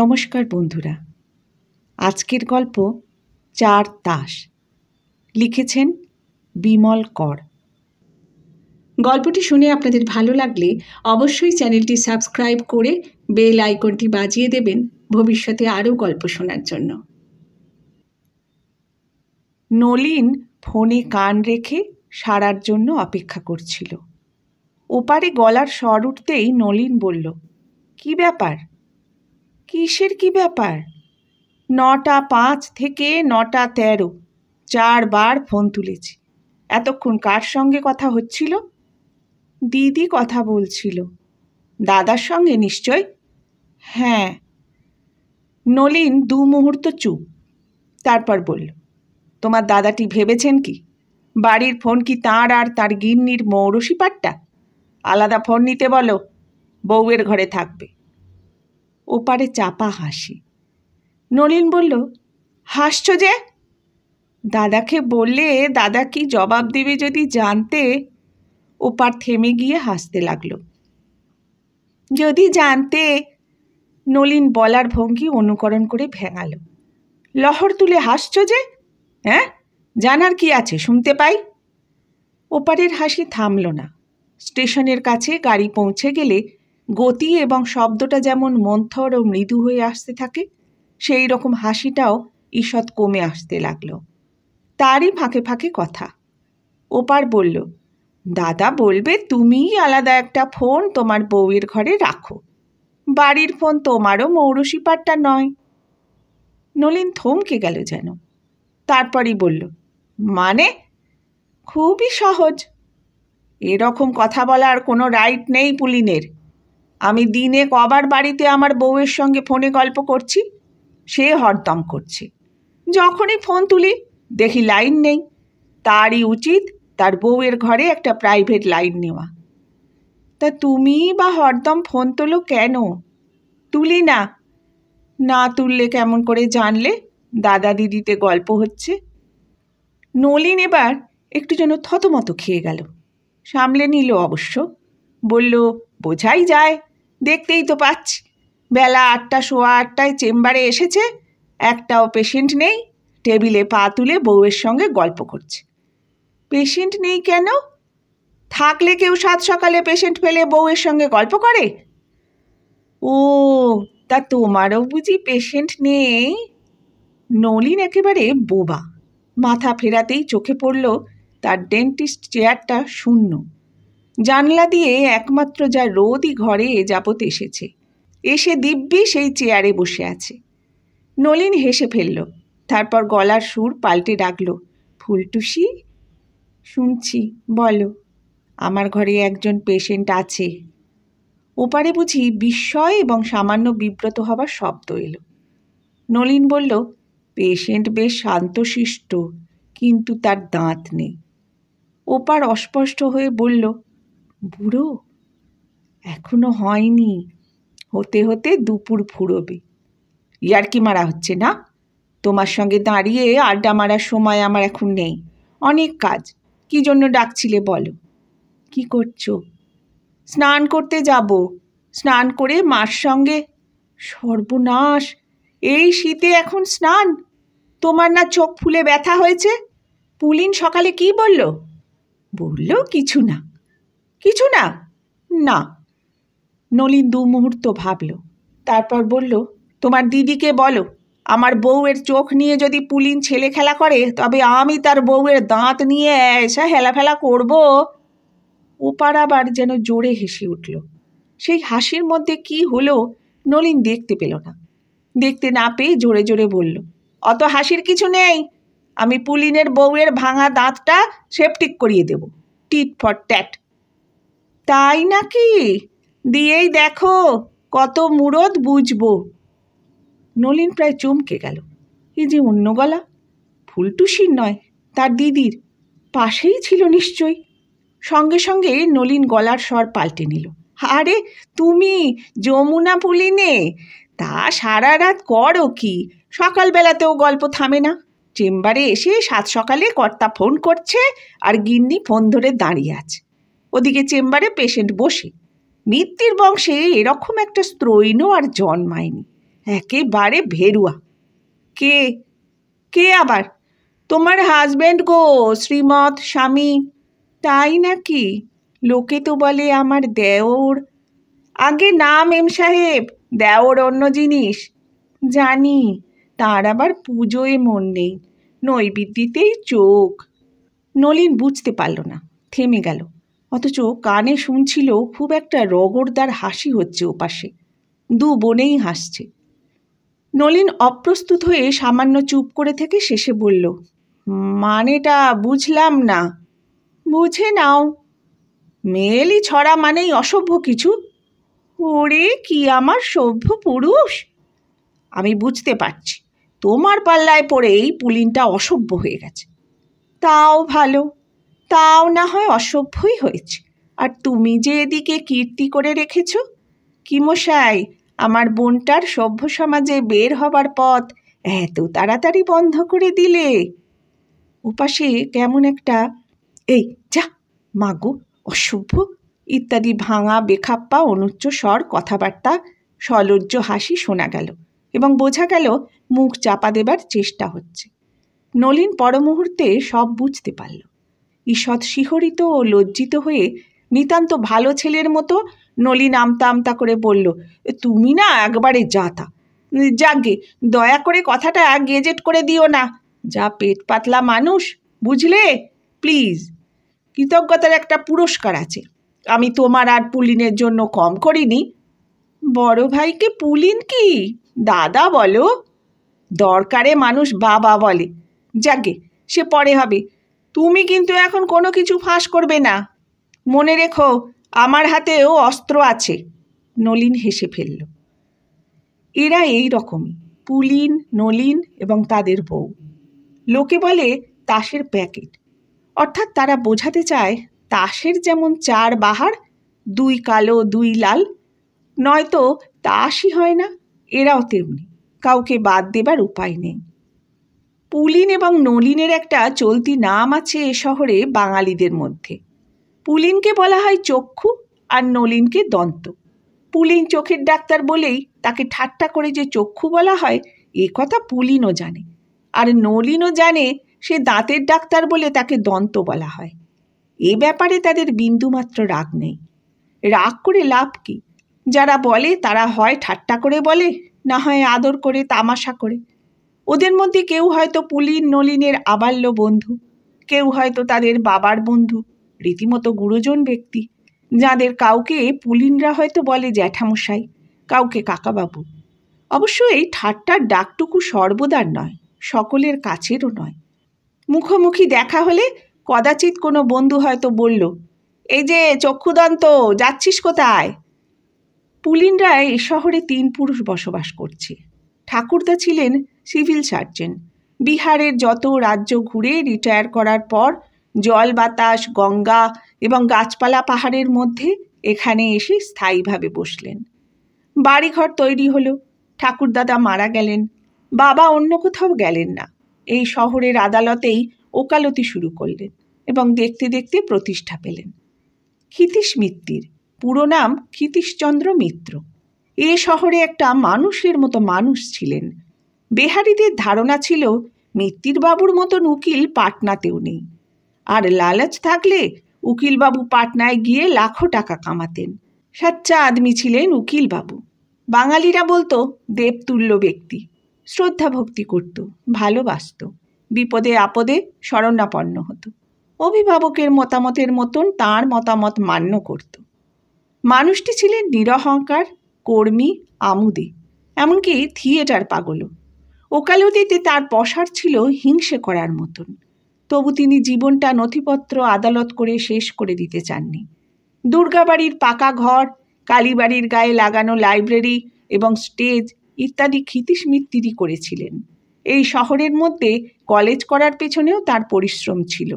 নমস্কার বন্ধুরা আজকের গল্প চার তাস লিখেছেন বিমল কর গল্পটি শুনে আপনাদের ভালো লাগলে অবশ্যই চ্যানেলটি সাবস্ক্রাইব করে বেল আইকনটি বাজিয়ে দেবেন ভবিষ্যতে আরও গল্প শোনার জন্য নলিন ফোনে কান রেখে সারার জন্য অপেক্ষা করছিল ওপারে গলার স্বর উঠতেই নলিন বলল কি ব্যাপার কিসের কি ব্যাপার নটা পাঁচ থেকে নটা তেরো চারবার ফোন তুলেছি এতক্ষণ কার সঙ্গে কথা হচ্ছিল দিদি কথা বলছিল দাদার সঙ্গে নিশ্চয় হ্যাঁ নলিন দু মুহূর্ত চুপ তারপর বলল তোমার দাদাটি ভেবেছেন কি বাড়ির ফোন কি তাঁর আর তার গিন্নির মৌরসি পাট্টা আলাদা ফোন নিতে বলো বউয়ের ঘরে থাকবে ওপারে চাপা হাসি নলিন বলল হাসছ যে দাদাকে বললে দাদা কি জবাব দেবে যদি জানতে ওপার থেমে গিয়ে হাসতে লাগল যদি জানতে নলিন বলার ভঙ্গি অনুকরণ করে ভেঙাল লহর তুলে হাসছ যে হ্যাঁ জানার কি আছে শুনতে পাই ওপারের হাসি থামল না স্টেশনের কাছে গাড়ি পৌঁছে গেলে গতি এবং শব্দটা যেমন মন্থর ও মৃদু হয়ে আসতে থাকে সেই রকম হাসিটাও ঈষৎ কমে আসতে লাগল তারই ফাঁকে ফাঁকে কথা ওপার বলল দাদা বলবে তুমিই আলাদা একটা ফোন তোমার বউয়ের ঘরে রাখো বাড়ির ফোন তোমারও মৌরসিপারটা নয় নলিন থমকে গেল যেন তারপরই বলল মানে খুবই সহজ এরকম কথা বলার কোনো রাইট নেই পুলিনের আমি দিনে কবার বাড়িতে আমার বউয়ের সঙ্গে ফোনে গল্প করছি সে হরদম করছে যখনই ফোন তুলি দেখি লাইন নেই তারই উচিত তার বউয়ের ঘরে একটা প্রাইভেট লাইন নেওয়া তা তুমি বা হরদম ফোন তোলো কেন তুলি না না তুললে কেমন করে জানলে দাদা দিদিতে গল্প হচ্ছে নলিন এবার একটু যেন থতমত খেয়ে গেল সামলে নিল অবশ্য বলল বোঝাই যায় দেখতেই তো পাচ্ছি বেলা আটটা সোয়া আটটায় চেম্বারে এসেছে একটাও পেশেন্ট নেই টেবিলে পা তুলে বউয়ের সঙ্গে গল্প করছে পেশেন্ট নেই কেন থাকলে কেউ সাত সকালে পেশেন্ট ফেলে বউয়ের সঙ্গে গল্প করে ও তা তোমারও বুঝি পেশেন্ট নেই নলিন একেবারে বোবা মাথা ফেরাতেই চোখে পড়ল তার ডেন্টিস্ট চেয়ারটা শূন্য জানলা দিয়ে একমাত্র যা রোদই ঘরে যাবত এসেছে এসে দিব্যি সেই চেয়ারে বসে আছে নলিন হেসে ফেলল তারপর গলার সুর পাল্টে ডাকল ফুলটুসি শুনছি বলো আমার ঘরে একজন পেশেন্ট আছে ওপারে বুঝি বিস্ময় এবং সামান্য বিব্রত হবার শব্দ এলো নলিন বলল পেশেন্ট বেশ শান্তশিষ্ট কিন্তু তার দাঁত নেই ওপার অস্পষ্ট হয়ে বলল বুড়ো এখনো হয়নি হতে হতে দুপুর ফুরোবে ইয়ার্কি মারা হচ্ছে না তোমার সঙ্গে দাঁড়িয়ে আড্ডা মারার সময় আমার এখন নেই অনেক কাজ কি জন্য ডাকছিলে বলো কি করছো স্নান করতে যাব স্নান করে মার সঙ্গে সর্বনাশ এই শীতে এখন স্নান তোমার না চোখ ফুলে ব্যথা হয়েছে পুলিন সকালে কি বলল বলল কিছু না কিছু না না নলিন দু মুহূর্ত ভাবল তারপর বলল তোমার দিদিকে বলো আমার বউয়ের চোখ নিয়ে যদি পুলিন ছেলে খেলা করে তবে আমি তার বউয়ের দাঁত নিয়ে এসা হেলাফেলা করব ওপার আবার যেন জোরে হেসে উঠল সেই হাসির মধ্যে কি হলো নলিন দেখতে পেল না দেখতে না পেয়ে জোরে জোরে বলল অত হাসির কিছু নেই আমি পুলিনের বউয়ের ভাঙা দাঁতটা সেপটিক করিয়ে দেব টিট ফর ট্যাট তাই নাকি দিয়েই দেখো কত মুরদ বুঝবো নলিন প্রায় চমকে গেল এই যে অন্য গলা ফুলটুসির নয় তার দিদির পাশেই ছিল নিশ্চয় সঙ্গে সঙ্গে নলিন গলার স্বর পাল্টে নিল আরে তুমি যমুনা পুলিনে তা সারা রাত করো কি সকালবেলাতেও গল্প থামে না চেম্বারে এসে সাত সকালে কর্তা ফোন করছে আর গিন্নি ফোন ধরে দাঁড়িয়ে আছে ওদিকে চেম্বারে পেশেন্ট বসে মৃত্যুর বংশে এরকম একটা স্ত্রৈণ আর জন্মায়নি একেবারে ভেরুয়া কে কে আবার তোমার হাজব্যান্ড গো শ্রীমত স্বামী তাই নাকি লোকে তো বলে আমার দেওর আগে নাম এম সাহেব দেওর অন্য জিনিস জানি তার আবার পুজোয় মন নেই নৈবিদ্যিতেই চোখ নলিন বুঝতে পারল না থেমে গেল অথচ কানে শুনছিল খুব একটা রগড়দার হাসি হচ্ছে ওপাশে দু বোনেই হাসছে নলিন অপ্রস্তুত হয়ে সামান্য চুপ করে থেকে শেষে বলল মানেটা বুঝলাম না বুঝে নাও মেয়েলি ছড়া মানেই অসভ্য কিছু ওরে কি আমার সভ্য পুরুষ আমি বুঝতে পারছি তোমার পাল্লায় পড়ে এই পুলিনটা অসভ্য হয়ে গেছে তাও ভালো তাও না হয় অসভ্যই হয়েছে আর তুমি যে এদিকে কীর্তি করে রেখেছ কি মশাই আমার বোনটার সভ্য সমাজে বের হবার পথ এত তাড়াতাড়ি বন্ধ করে দিলে উপাসে কেমন একটা এই যা মাগু অসভ্য ইত্যাদি ভাঙা বেখাপ্পা অনুচ্চ স্বর কথাবার্তা সলজ্জ হাসি শোনা গেল এবং বোঝা গেল মুখ চাপা দেবার চেষ্টা হচ্ছে নলিন পরমুহূর্তে সব বুঝতে পারল ঈষৎ শিহরিত ও লজ্জিত হয়ে নিতান্ত ভালো ছেলের মতো নলিন আমতা আমতা করে বলল তুমি না একবারে যাতা যাগে দয়া করে কথাটা গেজেট করে দিও না যা পেট পাতলা মানুষ বুঝলে প্লিজ কৃতজ্ঞতার একটা পুরস্কার আছে আমি তোমার আর পুলিনের জন্য কম করিনি বড় ভাইকে পুলিন কি দাদা বলো দরকারে মানুষ বাবা বলে যাগে সে পরে হবে তুমি কিন্তু এখন কোনো কিছু ফাঁস করবে না মনে রেখো আমার হাতেও অস্ত্র আছে নলিন হেসে ফেলল এরা এই রকমই পুলিন নলিন এবং তাদের বউ লোকে বলে তাসের প্যাকেট অর্থাৎ তারা বোঝাতে চায় তাসের যেমন চার বাহার দুই কালো দুই লাল নয়তো তাসই হয় না এরাও তেমনি কাউকে বাদ দেবার উপায় নেই পুলিন এবং নলিনের একটা চলতি নাম আছে এ শহরে বাঙালিদের মধ্যে পুলিনকে বলা হয় চক্ষু আর নলিনকে দন্ত পুলিন চোখের ডাক্তার বলেই তাকে ঠাট্টা করে যে চক্ষু বলা হয় এ কথা পুলিনও জানে আর নলিনও জানে সে দাঁতের ডাক্তার বলে তাকে দন্ত বলা হয় এ ব্যাপারে তাদের বিন্দুমাত্র রাগ নেই রাগ করে লাভ কি যারা বলে তারা হয় ঠাট্টা করে বলে না হয় আদর করে তামাশা করে ওদের মধ্যে কেউ হয়তো পুলিন নলিনের আবাল্য বন্ধু কেউ হয়তো তাদের বাবার বন্ধু রীতিমতো গুরুজন ব্যক্তি যাদের কাউকে পুলিনরা হয়তো বলে জ্যাঠামশাই কাউকে কাকাবাবু অবশ্য এই ঠাট্টার ডাকটুকু সর্বদার নয় সকলের কাছেরও নয় মুখোমুখি দেখা হলে কদাচিৎ কোনো বন্ধু হয়তো বলল এই যে চক্ষুদন্ত যাচ্ছিস কোথায় পুলিনরা এই শহরে তিন পুরুষ বসবাস করছে ঠাকুরদা ছিলেন সিভিল সার্জেন বিহারের যত রাজ্য ঘুরে রিটায়ার করার পর জল বাতাস গঙ্গা এবং গাছপালা পাহাড়ের মধ্যে এখানে এসে স্থায়ীভাবে বসলেন বাড়িঘর তৈরি হলো ঠাকুরদাদা মারা গেলেন বাবা অন্য কোথাও গেলেন না এই শহরের আদালতেই ওকালতি শুরু করলেন এবং দেখতে দেখতে প্রতিষ্ঠা পেলেন ক্ষিতীশ মিত্তির পুরো নাম ক্ষিতীশচন্দ্র মিত্র এ শহরে একটা মানুষের মতো মানুষ ছিলেন বেহারিদের ধারণা ছিল বাবুর মতন উকিল পাটনাতেও নেই আর লালচ থাকলে উকিলবাবু পাটনায় গিয়ে লাখো টাকা কামাতেন সাচ্চা আদমি ছিলেন উকিলবাবু বাঙালিরা বলতো দেবতুল্য ব্যক্তি শ্রদ্ধা ভক্তি করত ভালোবাসত বিপদে আপদে শরণাপন্ন হতো অভিভাবকের মতামতের মতন তার মতামত মান্য করত মানুষটি ছিলেন নিরহংকার কর্মী আমুদে এমনকি থিয়েটার পাগলও ওকালতিতে তার পশার ছিল হিংসে করার মতন তবু তিনি জীবনটা নথিপত্র আদালত করে শেষ করে দিতে চাননি দুর্গাবাড়ির পাকা ঘর কালীবাড়ির গায়ে লাগানো লাইব্রেরি এবং স্টেজ ইত্যাদি খিতিসমিত্তিরি করেছিলেন এই শহরের মধ্যে কলেজ করার পেছনেও তার পরিশ্রম ছিল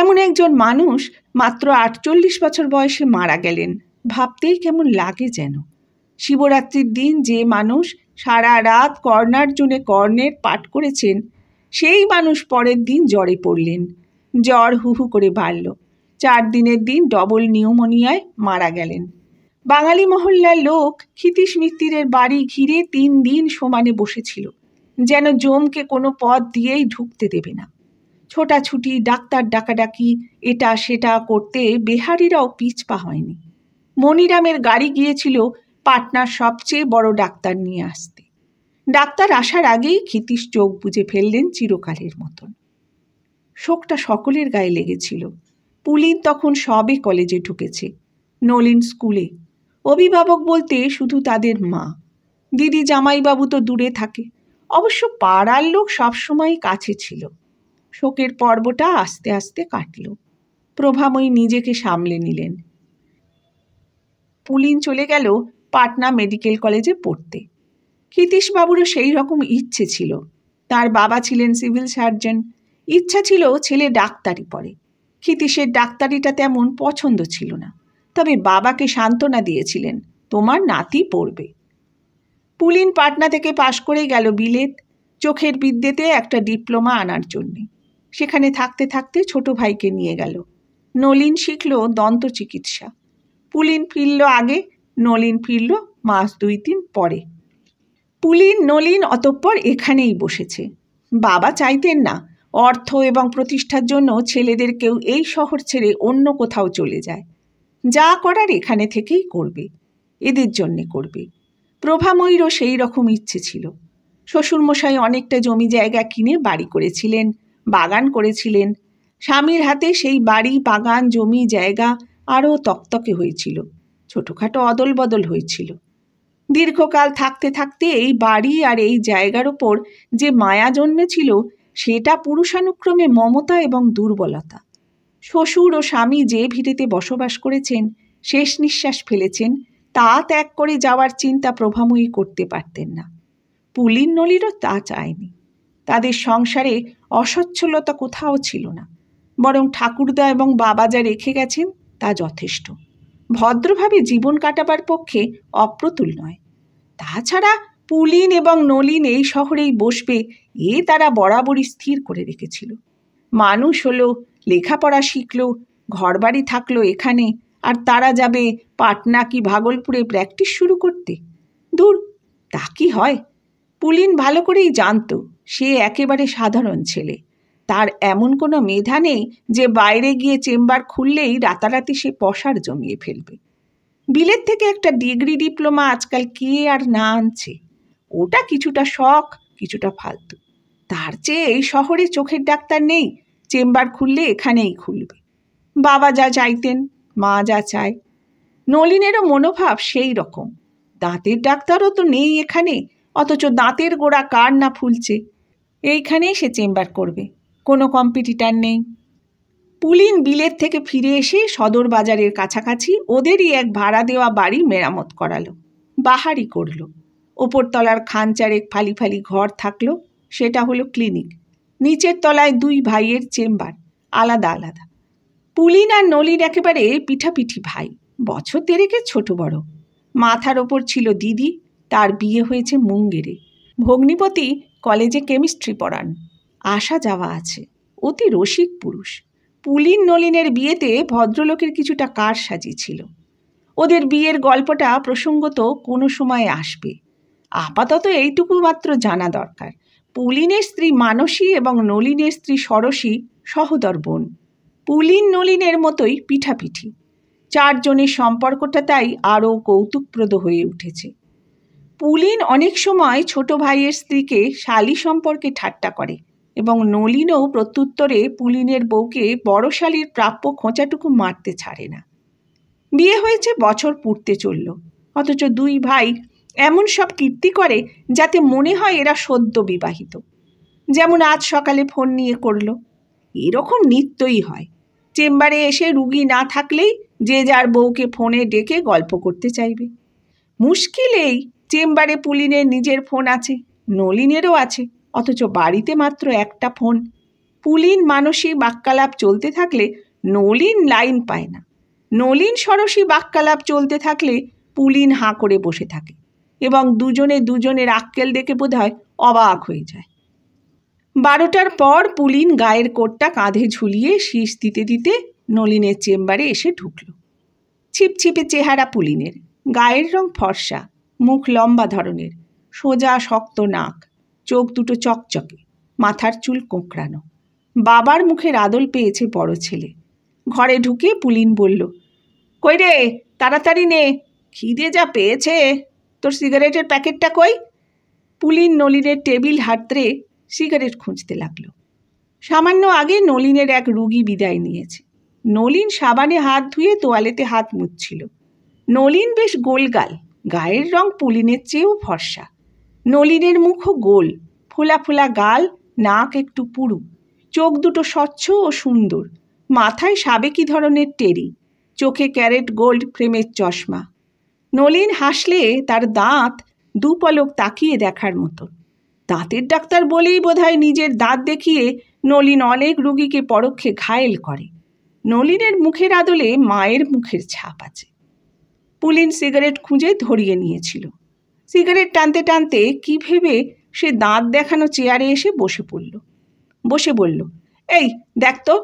এমন একজন মানুষ মাত্র আটচল্লিশ বছর বয়সে মারা গেলেন ভাবতেই কেমন লাগে যেন শিবরাত্রির দিন যে মানুষ সারা রাত কর্নার জুনে কর্ণের পাঠ করেছেন সেই মানুষ পরের দিন জ্বরে পড়লেন জ্বর হুহু করে বাড়ল চার দিনের দিন ডবল নিউমোনিয়ায় মারা গেলেন বাঙালি মহল্লার লোক ক্ষিতীশ মিত্তিরের বাড়ি ঘিরে তিন দিন সমানে বসেছিল যেন জমকে কোনো পথ দিয়েই ঢুকতে দেবে না ছোটাছুটি ডাক্তার ডাকাডাকি এটা সেটা করতে বেহারিরাও পিছপা হয়নি মনিরামের গাড়ি গিয়েছিল পাটনার সবচেয়ে বড় ডাক্তার নিয়ে আসতে ডাক্তার আসার আগেই ক্ষিতীশ চোখ বুঝে ফেললেন চিরকালের মতন শোকটা সকলের গায়ে লেগেছিল পুলিন তখন সবে কলেজে ঢুকেছে নলিন স্কুলে অভিভাবক বলতে শুধু তাদের মা দিদি জামাইবাবু তো দূরে থাকে অবশ্য পাড়ার লোক সবসময় কাছে ছিল শোকের পর্বটা আস্তে আস্তে কাটল প্রভাময়ী নিজেকে সামলে নিলেন পুলিন চলে গেল পাটনা মেডিকেল কলেজে পড়তে ক্ষিতীশবাবুরও সেই রকম ইচ্ছে ছিল তার বাবা ছিলেন সিভিল সার্জন ইচ্ছা ছিল ছেলে ডাক্তারি পড়ে ক্ষিতীশের ডাক্তারিটা তেমন পছন্দ ছিল না তবে বাবাকে সান্ত্বনা দিয়েছিলেন তোমার নাতি পড়বে পুলিন পাটনা থেকে পাশ করে গেল বিলেত চোখের বিদ্যেতে একটা ডিপ্লোমা আনার জন্যে সেখানে থাকতে থাকতে ছোট ভাইকে নিয়ে গেল নলিন শিখল দন্ত চিকিৎসা পুলিন ফিরল আগে নলিন ফিরল মাস দুই তিন পরে পুলিন নলিন অতঃপর এখানেই বসেছে বাবা চাইতেন না অর্থ এবং প্রতিষ্ঠার জন্য ছেলেদের কেউ এই শহর ছেড়ে অন্য কোথাও চলে যায় যা করার এখানে থেকেই করবে এদের জন্যে করবে প্রভাময়ীরও সেই রকম ইচ্ছে ছিল শ্বশুরমশাই অনেকটা জমি জায়গা কিনে বাড়ি করেছিলেন বাগান করেছিলেন স্বামীর হাতে সেই বাড়ি বাগান জমি জায়গা আরও তকতকে হয়েছিল ছোটোখাটো অদল বদল হয়েছিল দীর্ঘকাল থাকতে থাকতে এই বাড়ি আর এই জায়গার ওপর যে মায়া জন্মেছিল সেটা পুরুষানুক্রমে মমতা এবং দুর্বলতা শ্বশুর ও স্বামী যে ভিটেতে বসবাস করেছেন শেষ নিঃশ্বাস ফেলেছেন তা ত্যাগ করে যাওয়ার চিন্তা প্রভাময়ী করতে পারতেন না পুলিন নলিরও তা চায়নি তাদের সংসারে অসচ্ছলতা কোথাও ছিল না বরং ঠাকুরদা এবং বাবা যা রেখে গেছেন তা যথেষ্ট ভদ্রভাবে জীবন কাটাবার পক্ষে অপ্রতুল নয় তাছাড়া পুলিন এবং নলিন এই শহরেই বসবে এ তারা বরাবরই স্থির করে রেখেছিল মানুষ হলো লেখাপড়া শিখল ঘরবাড়ি থাকলো এখানে আর তারা যাবে পাটনা কি ভাগলপুরে প্র্যাকটিস শুরু করতে দূর তা কি হয় পুলিন ভালো করেই জানত সে একেবারে সাধারণ ছেলে তার এমন কোনো মেধা নেই যে বাইরে গিয়ে চেম্বার খুললেই রাতারাতি সে পশার জমিয়ে ফেলবে বিলের থেকে একটা ডিগ্রি ডিপ্লোমা আজকাল কে আর না আনছে ওটা কিছুটা শখ কিছুটা ফালতু তার চেয়ে এই শহরে চোখের ডাক্তার নেই চেম্বার খুললে এখানেই খুলবে বাবা যা চাইতেন মা যা চায় নলিনেরও মনোভাব সেই রকম দাঁতের ডাক্তারও তো নেই এখানে অথচ দাঁতের গোড়া কার না ফুলছে এইখানেই সে চেম্বার করবে কোনো কম্পিটিটার নেই পুলিন বিলের থেকে ফিরে এসে সদর বাজারের কাছাকাছি ওদেরই এক ভাড়া দেওয়া বাড়ি মেরামত করালো বাহারি করল ওপরতলার খান চারেক ফালি ফালি ঘর থাকলো সেটা হলো ক্লিনিক নিচের তলায় দুই ভাইয়ের চেম্বার আলাদা আলাদা পুলিন আর নলির একেবারে পিঠাপিঠি ভাই বছর তেরেকে ছোট বড় মাথার ওপর ছিল দিদি তার বিয়ে হয়েছে মুঙ্গেরে ভগ্নিপতি কলেজে কেমিস্ট্রি পড়ান আসা যাওয়া আছে অতি রসিক পুরুষ পুলিন নলিনের বিয়েতে ভদ্রলোকের কিছুটা কার সাজিয়েছিল ওদের বিয়ের গল্পটা প্রসঙ্গত কোনো সময়ে আসবে আপাতত এইটুকু মাত্র জানা দরকার পুলিনের স্ত্রী মানসী এবং নলিনের স্ত্রী সরসী সহদর বোন পুলিন নলিনের মতোই পিঠাপিঠি চারজনের সম্পর্কটা তাই আরও কৌতুকপ্রদ হয়ে উঠেছে পুলিন অনেক সময় ছোট ভাইয়ের স্ত্রীকে শালি সম্পর্কে ঠাট্টা করে এবং নলিনও প্রত্যুত্তরে পুলিনের বউকে বড়শালীর প্রাপ্য খোঁচাটুকু মারতে ছাড়ে না বিয়ে হয়েছে বছর পুড়তে চলল অথচ দুই ভাই এমন সব কীর্তি করে যাতে মনে হয় এরা সদ্য বিবাহিত যেমন আজ সকালে ফোন নিয়ে করল এরকম নিত্যই হয় চেম্বারে এসে রুগী না থাকলেই যে যার বউকে ফোনে ডেকে গল্প করতে চাইবে মুশকিলেই চেম্বারে পুলিনের নিজের ফোন আছে নলিনেরও আছে অথচ বাড়িতে মাত্র একটা ফোন পুলিন মানসী বাক্যালাপ চলতে থাকলে নলিন লাইন পায় না নলিন সরসী বাক্যালাপ চলতে থাকলে পুলিন হাঁ করে বসে থাকে এবং দুজনে দুজনের আক্কেল দেখে বোধ হয় অবাক হয়ে যায় বারোটার পর পুলিন গায়ের কোটটা কাঁধে ঝুলিয়ে শীষ দিতে দিতে নলিনের চেম্বারে এসে ঢুকল ছিপছিপে চেহারা পুলিনের গায়ের রং ফর্সা মুখ লম্বা ধরনের সোজা শক্ত নাক চোখ দুটো চকচকে মাথার চুল কোঁকড়ানো বাবার মুখের আদল পেয়েছে বড় ছেলে ঘরে ঢুকে পুলিন বলল কই রে তাড়াতাড়ি নে খিদে যা পেয়েছে তোর সিগারেটের প্যাকেটটা কই পুলিন নলিনের টেবিল হাতড়ে সিগারেট খুঁজতে লাগলো সামান্য আগে নলিনের এক রুগী বিদায় নিয়েছে নলিন সাবানে হাত ধুয়ে তোয়ালেতে হাত মুছছিল নলিন বেশ গোলগাল গায়ের রং পুলিনের চেয়েও ফর্সা নলিনের মুখও গোল ফোলা ফোলা গাল নাক একটু পুরু চোখ দুটো স্বচ্ছ ও সুন্দর মাথায় সাবেকি ধরনের টেরি চোখে ক্যারেট গোল্ড ফ্রেমের চশমা নলিন হাসলে তার দাঁত দুপলক তাকিয়ে দেখার মতো দাঁতের ডাক্তার বলেই বোধহয় নিজের দাঁত দেখিয়ে নলিন অনেক রুগীকে পরোক্ষে ঘায়েল করে নলিনের মুখের আদলে মায়ের মুখের ছাপ আছে পুলিন সিগারেট খুঁজে ধরিয়ে নিয়েছিল সিগারেট টানতে টানতে কি ভেবে সে দাঁত দেখানো চেয়ারে এসে বসে পড়ল বসে বলল এই দেখ তো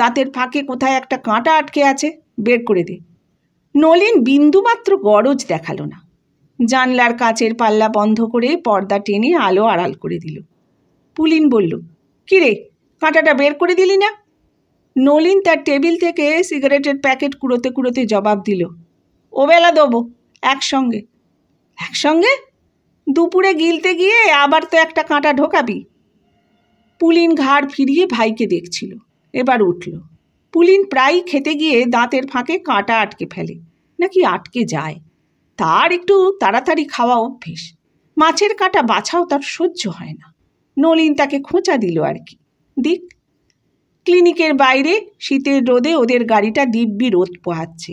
দাঁতের ফাঁকে কোথায় একটা কাঁটা আটকে আছে বের করে দে নলিন বিন্দুমাত্র গরজ দেখালো না জানলার কাচের পাল্লা বন্ধ করে পর্দা টেনে আলো আড়াল করে দিল পুলিন বলল কিরে কাঁটাটা বের করে দিলি না নলিন তার টেবিল থেকে সিগারেটের প্যাকেট কুড়োতে কুড়োতে জবাব দিল ওবেলা দেবো একসঙ্গে একসঙ্গে দুপুরে গিলতে গিয়ে আবার তো একটা কাঁটা ঢোকাবি পুলিন ঘাড় ফিরিয়ে ভাইকে দেখছিল এবার উঠল পুলিন প্রায় খেতে গিয়ে দাঁতের ফাঁকে কাঁটা আটকে ফেলে নাকি আটকে যায় তার একটু তাড়াতাড়ি খাওয়া অভ্যেস মাছের কাঁটা বাছাও তার সহ্য হয় না নলিন তাকে খোঁচা দিল আর কি দিক ক্লিনিকের বাইরে শীতের রোদে ওদের গাড়িটা দিব্যি রোদ পোহাচ্ছে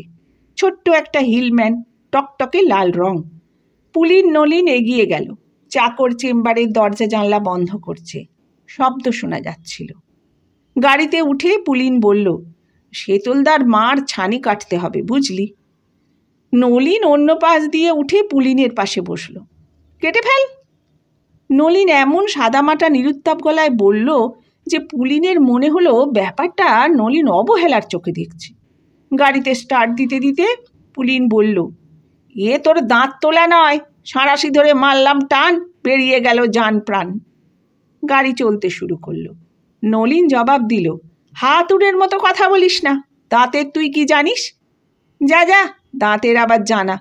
ছোট্ট একটা হিলম্যান টকটকে লাল রঙ পুলির নলিন এগিয়ে গেল চাকর চেম্বারের দরজা জানলা বন্ধ করছে শব্দ শোনা যাচ্ছিল গাড়িতে উঠে পুলিন বলল শেতলদার মার ছানি কাটতে হবে বুঝলি নলিন অন্য পাশ দিয়ে উঠে পুলিনের পাশে বসল কেটে ফেল নলিন এমন সাদামাটা নিরুত্তাপ গলায় বলল যে পুলিনের মনে হলো ব্যাপারটা নলিন অবহেলার চোখে দেখছে গাড়িতে স্টার্ট দিতে দিতে পুলিন বলল এ তোর দাঁত তোলা নয় সাঁড়াশি ধরে মারলাম টান পেরিয়ে গেল যান প্রাণ গাড়ি চলতে শুরু করলো নলিন জবাব দিল হাতুড়ের মতো কথা বলিস না দাঁতের তুই কি জানিস যা যা দাঁতের আবার জানা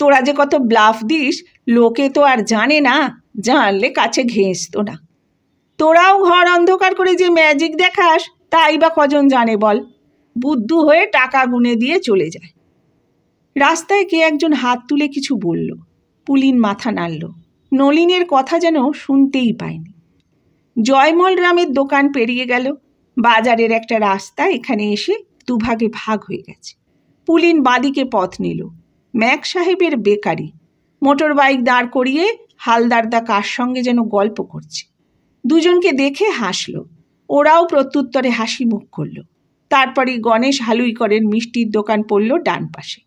তোরা যে কত ব্লাফ দিস লোকে তো আর জানে না জানলে কাছে ঘেঁচত না তোরাও ঘর অন্ধকার করে যে ম্যাজিক দেখাস তাই বা কজন জানে বল বুদ্ধু হয়ে টাকা গুনে দিয়ে চলে যায় রাস্তায় কে একজন হাত তুলে কিছু বলল পুলিন মাথা নাড়ল নলিনের কথা যেন শুনতেই পায়নি জয়মল রামের দোকান পেরিয়ে গেল বাজারের একটা রাস্তা এখানে এসে দুভাগে ভাগ হয়ে গেছে পুলিন বাদিকে পথ নিল ম্যাক সাহেবের বেকারি মোটর বাইক দাঁড় করিয়ে হালদারদা কার সঙ্গে যেন গল্প করছে দুজনকে দেখে হাসল ওরাও প্রত্যুত্তরে হাসি মুখ করল তারপরে গণেশ হালুইকরের মিষ্টির দোকান পড়ল ডান পাশে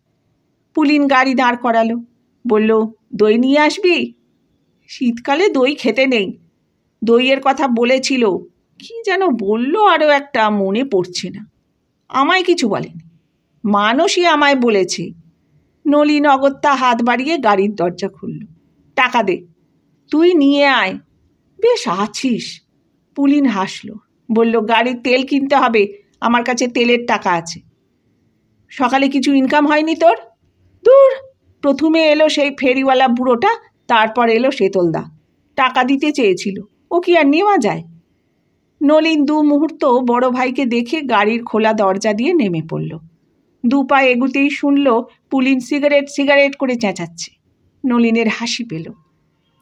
পুলিন গাড়ি দাঁড় করালো বলল দই নিয়ে আসবি শীতকালে দই খেতে নেই দইয়ের কথা বলেছিল কি যেন বলল আরও একটা মনে পড়ছে না আমায় কিছু বলেনি মানুষই আমায় বলেছে নলিন অগত্যা হাত বাড়িয়ে গাড়ির দরজা খুলল টাকা দে তুই নিয়ে আয় বেশ আছিস পুলিন হাসলো বলল গাড়ির তেল কিনতে হবে আমার কাছে তেলের টাকা আছে সকালে কিছু ইনকাম হয়নি তোর দূর প্রথমে এলো সেই ফেরিওয়ালা বুড়োটা তারপর এলো শেতলদা টাকা দিতে চেয়েছিল ও কি আর নেওয়া যায় নলিন দু মুহূর্ত বড় ভাইকে দেখে গাড়ির খোলা দরজা দিয়ে নেমে পড়ল দু পা এগুতেই শুনল পুলিন সিগারেট সিগারেট করে চেঁচাচ্ছে নলিনের হাসি পেল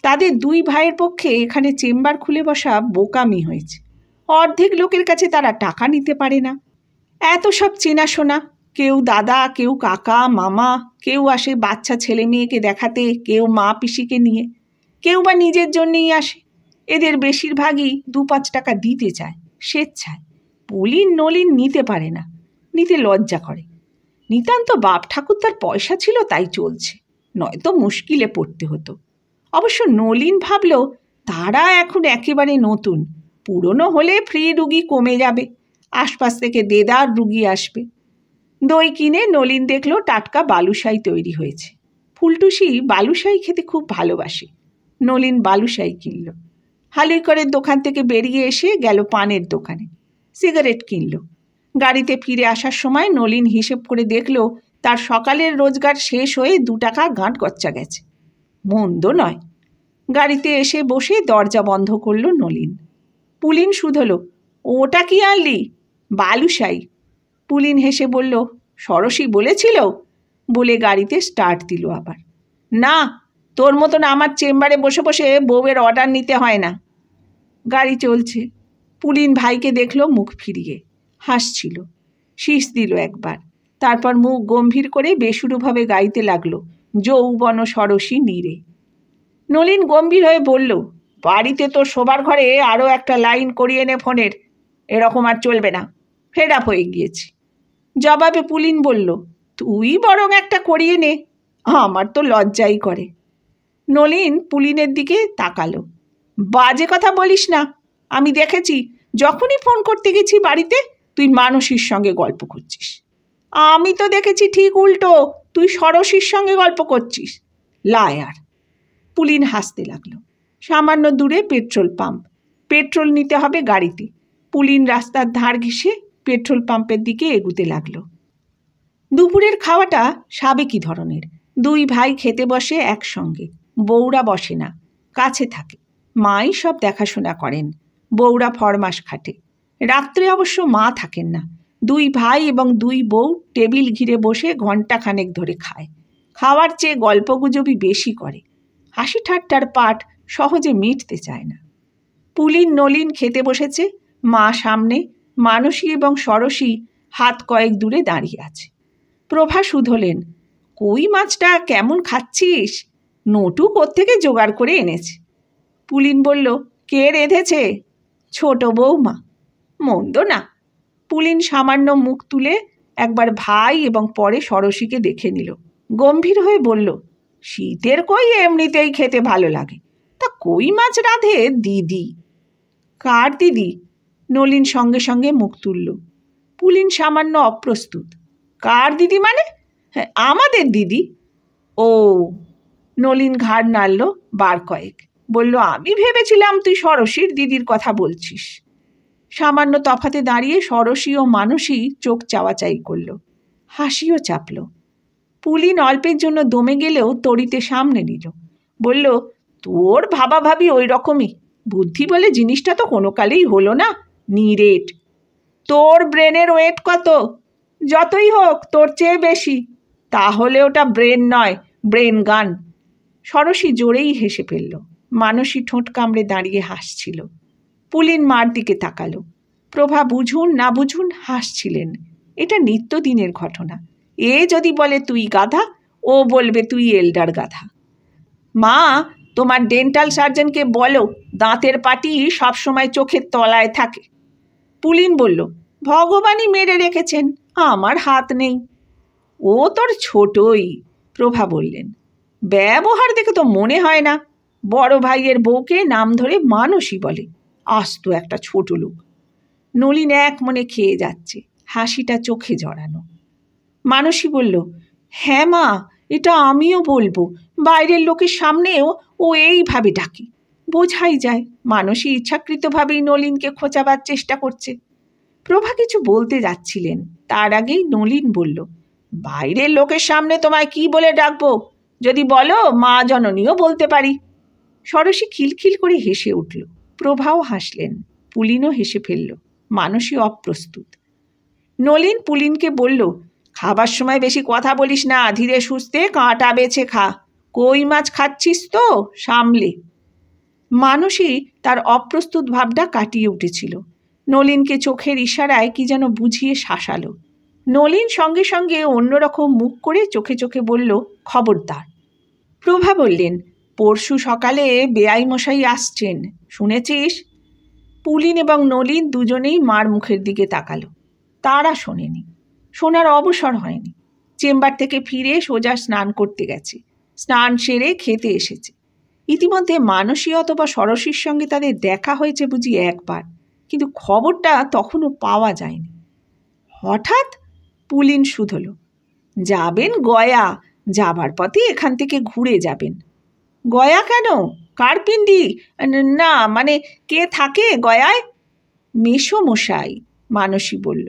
তাদের দুই ভাইয়ের পক্ষে এখানে চেম্বার খুলে বসা বোকামি হয়েছে অর্ধেক লোকের কাছে তারা টাকা নিতে পারে না এত সব চেনাশোনা কেউ দাদা কেউ কাকা মামা কেউ আসে বাচ্চা ছেলে মেয়েকে দেখাতে কেউ মা পিসিকে নিয়ে কেউ বা নিজের জন্যেই আসে এদের বেশিরভাগই দু পাঁচ টাকা দিতে চায় স্বেচ্ছায় পলিন নলিন নিতে পারে না নিতে লজ্জা করে নিতান্ত বাপ ঠাকুর তার পয়সা ছিল তাই চলছে নয়তো মুশকিলে পড়তে হতো অবশ্য নলিন ভাবল তারা এখন একেবারে নতুন পুরনো হলে ফ্রি রুগী কমে যাবে আশপাশ থেকে দেদার রুগী আসবে দই কিনে নলিন দেখল টাটকা বালুশাই তৈরি হয়েছে ফুলটুসি বালুশাই খেতে খুব ভালোবাসে নলিন বালুশাই কিনল হালুইকরের দোকান থেকে বেরিয়ে এসে গেল পানের দোকানে সিগারেট কিনল গাড়িতে ফিরে আসার সময় নলিন হিসেব করে দেখল তার সকালের রোজগার শেষ হয়ে দু টাকা গাঁট গচ্চা গেছে মন্দ নয় গাড়িতে এসে বসে দরজা বন্ধ করল নলিন পুলিন শুধল ওটা কি আনলি বালুশাই পুলিন হেসে বলল সরসী বলেছিল বলে গাড়িতে স্টার্ট দিল আবার না তোর মতন আমার চেম্বারে বসে বসে বউয়ের অর্ডার নিতে হয় না গাড়ি চলছে পুলিন ভাইকে দেখল মুখ ফিরিয়ে হাসছিল শীষ দিল একবার তারপর মুখ গম্ভীর করে বেসুরুভাবে গাইতে লাগলো যৌবন সরসী নীরে নলিন গম্ভীর হয়ে বলল বাড়িতে তো শোবার ঘরে আরও একটা লাইন করিয়ে নে ফোনের এরকম আর চলবে না ফেড আপ হয়ে গিয়েছি জবাবে পুলিন বলল তুই বরং একটা করিয়ে নে আমার তো লজ্জাই করে নলিন পুলিনের দিকে তাকালো বাজে কথা বলিস না আমি দেখেছি যখনই ফোন করতে গেছি বাড়িতে তুই মানসীর সঙ্গে গল্প করছিস আমি তো দেখেছি ঠিক উল্টো তুই সরসীর সঙ্গে গল্প করছিস লায়ার পুলিন হাসতে লাগলো সামান্য দূরে পেট্রোল পাম্প পেট্রোল নিতে হবে গাড়িতে পুলিন রাস্তার ধার ঘেঁষে পেট্রোল পাম্পের দিকে এগুতে লাগল দুপুরের খাওয়াটা সাবেকি ধরনের দুই ভাই খেতে বসে একসঙ্গে বউরা বসে না কাছে থাকে মাই সব দেখাশোনা করেন বউরা ফরমাস খাটে রাত্রে অবশ্য মা থাকেন না দুই ভাই এবং দুই বউ টেবিল ঘিরে বসে ঘণ্টাখানেক ধরে খায় খাওয়ার চেয়ে গল্পগুজবই বেশি করে হাসি ঠাট্টার পাট সহজে মিটতে চায় না পুলিন নলিন খেতে বসেছে মা সামনে মানসী এবং সরসী হাত কয়েক দূরে দাঁড়িয়ে আছে প্রভা শুধলেন কই মাছটা কেমন খাচ্ছিস নটু থেকে জোগাড় করে এনেছে পুলিন বলল কে রেঁধেছে ছোট বৌমা মন্দ না পুলিন সামান্য মুখ তুলে একবার ভাই এবং পরে সরসীকে দেখে নিল গম্ভীর হয়ে বলল শীতের কই এমনিতেই খেতে ভালো লাগে তা কই মাছ রাঁধে দিদি কার দিদি নলিন সঙ্গে সঙ্গে মুখ তুলল পুলিন সামান্য অপ্রস্তুত কার দিদি মানে হ্যাঁ আমাদের দিদি ও নলিন ঘাড় নাড়ল বার কয়েক বলল আমি ভেবেছিলাম তুই সরসীর দিদির কথা বলছিস সামান্য তফাতে দাঁড়িয়ে সরসী ও মানুষই চোখ চাওয়াচাই করল হাসিও চাপল পুলিন অল্পের জন্য দমে গেলেও তড়িতে সামনে নিল বলল তোর ভাবাভাবি ওই রকমই বুদ্ধি বলে জিনিসটা তো কোনোকালেই হলো না নিরেট তোর ব্রেনের ওয়েট কত যতই হোক তোর চেয়ে বেশি তাহলে ওটা ব্রেন নয় ব্রেন গান সরসী জোরেই হেসে ফেলল মানসী ঠোঁট কামড়ে দাঁড়িয়ে হাসছিল পুলিন মার দিকে তাকালো প্রভা বুঝুন না বুঝুন হাসছিলেন এটা নিত্যদিনের ঘটনা এ যদি বলে তুই গাধা ও বলবে তুই এল্ডার গাধা মা তোমার ডেন্টাল সার্জনকে বলো দাঁতের পাটি সবসময় চোখের তলায় থাকে পুলিন বলল ভগবানই মেরে রেখেছেন আমার হাত নেই ও তোর ছোটই প্রভা বললেন ব্যবহার দেখে তো মনে হয় না বড় ভাইয়ের বউকে নাম ধরে মানুষই বলে আস্ত একটা ছোট লোক নলিন এক মনে খেয়ে যাচ্ছে হাসিটা চোখে জড়ানো মানুষই বলল হ্যাঁ মা এটা আমিও বলবো বাইরের লোকের সামনেও ও এইভাবে ডাকে বোঝাই যায় মানুষই ইচ্ছাকৃতভাবেই নলিনকে খোঁচাবার চেষ্টা করছে প্রভা কিছু বলতে যাচ্ছিলেন তার আগেই নলিন বলল বাইরের লোকের সামনে তোমায় কি বলে ডাকবো যদি বলো মা জননীও বলতে পারি সরসী খিলখিল করে হেসে উঠল প্রভাও হাসলেন পুলিনও হেসে ফেলল মানুষই অপ্রস্তুত নলিন পুলিনকে বলল খাবার সময় বেশি কথা বলিস না ধীরে সুস্থে কাঁটা বেছে খা কই মাছ খাচ্ছিস তো সামলে মানুষই তার অপ্রস্তুত ভাবটা কাটিয়ে উঠেছিল নলিনকে চোখের ইশারায় কি যেন বুঝিয়ে শাসালো নলিন সঙ্গে সঙ্গে অন্যরকম মুখ করে চোখে চোখে বলল খবরদার প্রভা বললেন পরশু সকালে মশাই আসছেন শুনেছিস পুলিন এবং নলিন দুজনেই মার মুখের দিকে তাকালো তারা শোনেনি শোনার অবসর হয়নি চেম্বার থেকে ফিরে সোজা স্নান করতে গেছে স্নান সেরে খেতে এসেছে ইতিমধ্যে মানসী অথবা সরসীর সঙ্গে তাদের দেখা হয়েছে বুঝি একবার কিন্তু খবরটা তখনও পাওয়া যায়নি হঠাৎ পুলিন শুধল যাবেন গয়া যাবার পথে এখান থেকে ঘুরে যাবেন গয়া কেন কারপিন্ডি না মানে কে থাকে গয়ায় মেষমশাই মানসী বলল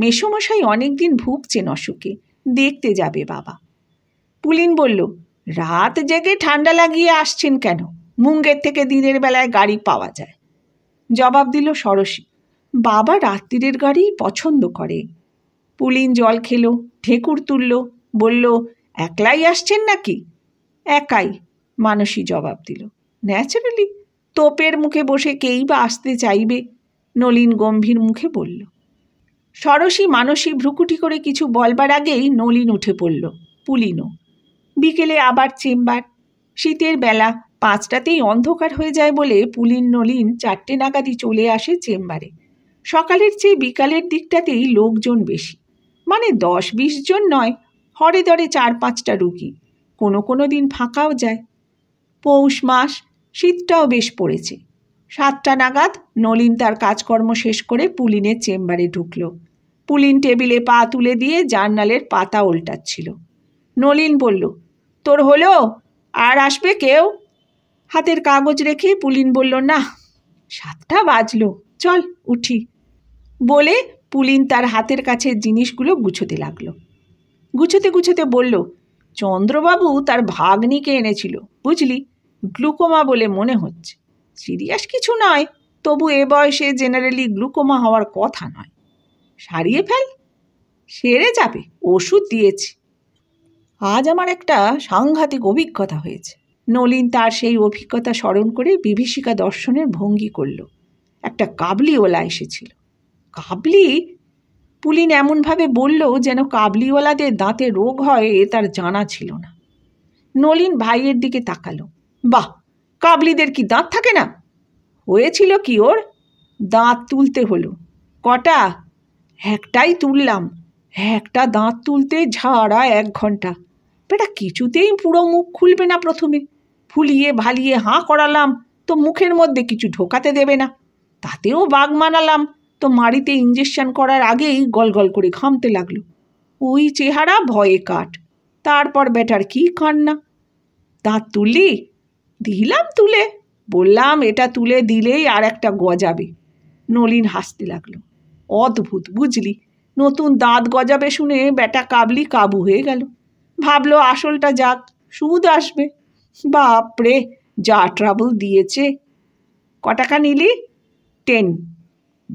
মেষমশাই অনেকদিন ভুগছেন অসুখে দেখতে যাবে বাবা পুলিন বলল রাত জেগে ঠান্ডা লাগিয়ে আসছেন কেন মুঙ্গের থেকে দিনের বেলায় গাড়ি পাওয়া যায় জবাব দিল সরসী বাবা রাত্রিরের গাড়ি পছন্দ করে পুলিন জল খেলো ঢেকুর তুলল বলল একলাই আসছেন নাকি একাই মানসী জবাব দিল ন্যাচারালি তোপের মুখে বসে কেই বা আসতে চাইবে নলিন গম্ভীর মুখে বলল সরসী মানসী ভ্রুকুটি করে কিছু বলবার আগেই নলিন উঠে পড়ল পুলিনও বিকেলে আবার চেম্বার শীতের বেলা পাঁচটাতেই অন্ধকার হয়ে যায় বলে পুলিন নলিন চারটে নাগাদই চলে আসে চেম্বারে সকালের চেয়ে বিকালের দিকটাতেই লোকজন বেশি মানে দশ বিশ জন নয় হরে দরে চার পাঁচটা রুগী কোনো কোনো দিন ফাঁকাও যায় পৌষ মাস শীতটাও বেশ পড়েছে সাতটা নাগাদ নলিন তার কাজকর্ম শেষ করে পুলিনের চেম্বারে ঢুকল পুলিন টেবিলে পা তুলে দিয়ে জার্নালের পাতা উল্টাচ্ছিল নলিন বলল তোর হলো আর আসবে কেউ হাতের কাগজ রেখে পুলিন বলল না সাতটা বাজলো চল উঠি বলে পুলিন তার হাতের কাছে জিনিসগুলো গুছোতে লাগলো গুছোতে গুছোতে বলল চন্দ্রবাবু তার ভাগ্নিকে এনেছিল বুঝলি গ্লুকোমা বলে মনে হচ্ছে সিরিয়াস কিছু নয় তবু এ বয়সে জেনারেলি গ্লুকোমা হওয়ার কথা নয় সারিয়ে ফেল সেরে যাবে ওষুধ দিয়েছি আজ আমার একটা সাংঘাতিক অভিজ্ঞতা হয়েছে নলিন তার সেই অভিজ্ঞতা স্মরণ করে বিভীষিকা দর্শনের ভঙ্গি করল একটা কাবলিওয়ালা এসেছিল কাবলি পুলিন এমনভাবে বলল যেন কাবলিওয়ালাদের দাঁতে রোগ হয় এ তার জানা ছিল না নলিন ভাইয়ের দিকে তাকালো বাহ কাবলিদের কি দাঁত থাকে না হয়েছিল কি ওর দাঁত তুলতে হলো কটা একটাই তুললাম একটা দাঁত তুলতে ঝাড়া এক ঘন্টা বেটা কিছুতেই পুরো মুখ খুলবে না প্রথমে ফুলিয়ে ভালিয়ে হাঁ করালাম তো মুখের মধ্যে কিছু ঢোকাতে দেবে না তাতেও বাঘ মানালাম তো মাড়িতে ইঞ্জেকশন করার আগেই গলগল করে ঘামতে লাগলো ওই চেহারা ভয়ে কাট তারপর বেটার কি কান্না দাঁত তুললি দিলাম তুলে বললাম এটা তুলে দিলেই আর একটা গজাবে নলিন হাসতে লাগলো অদ্ভুত বুঝলি নতুন দাঁত গজাবে শুনে বেটা কাবলি কাবু হয়ে গেল ভাবলো আসলটা যাক সুদ আসবে বাপরে যা ট্রাবল দিয়েছে ক টাকা নিলি টেন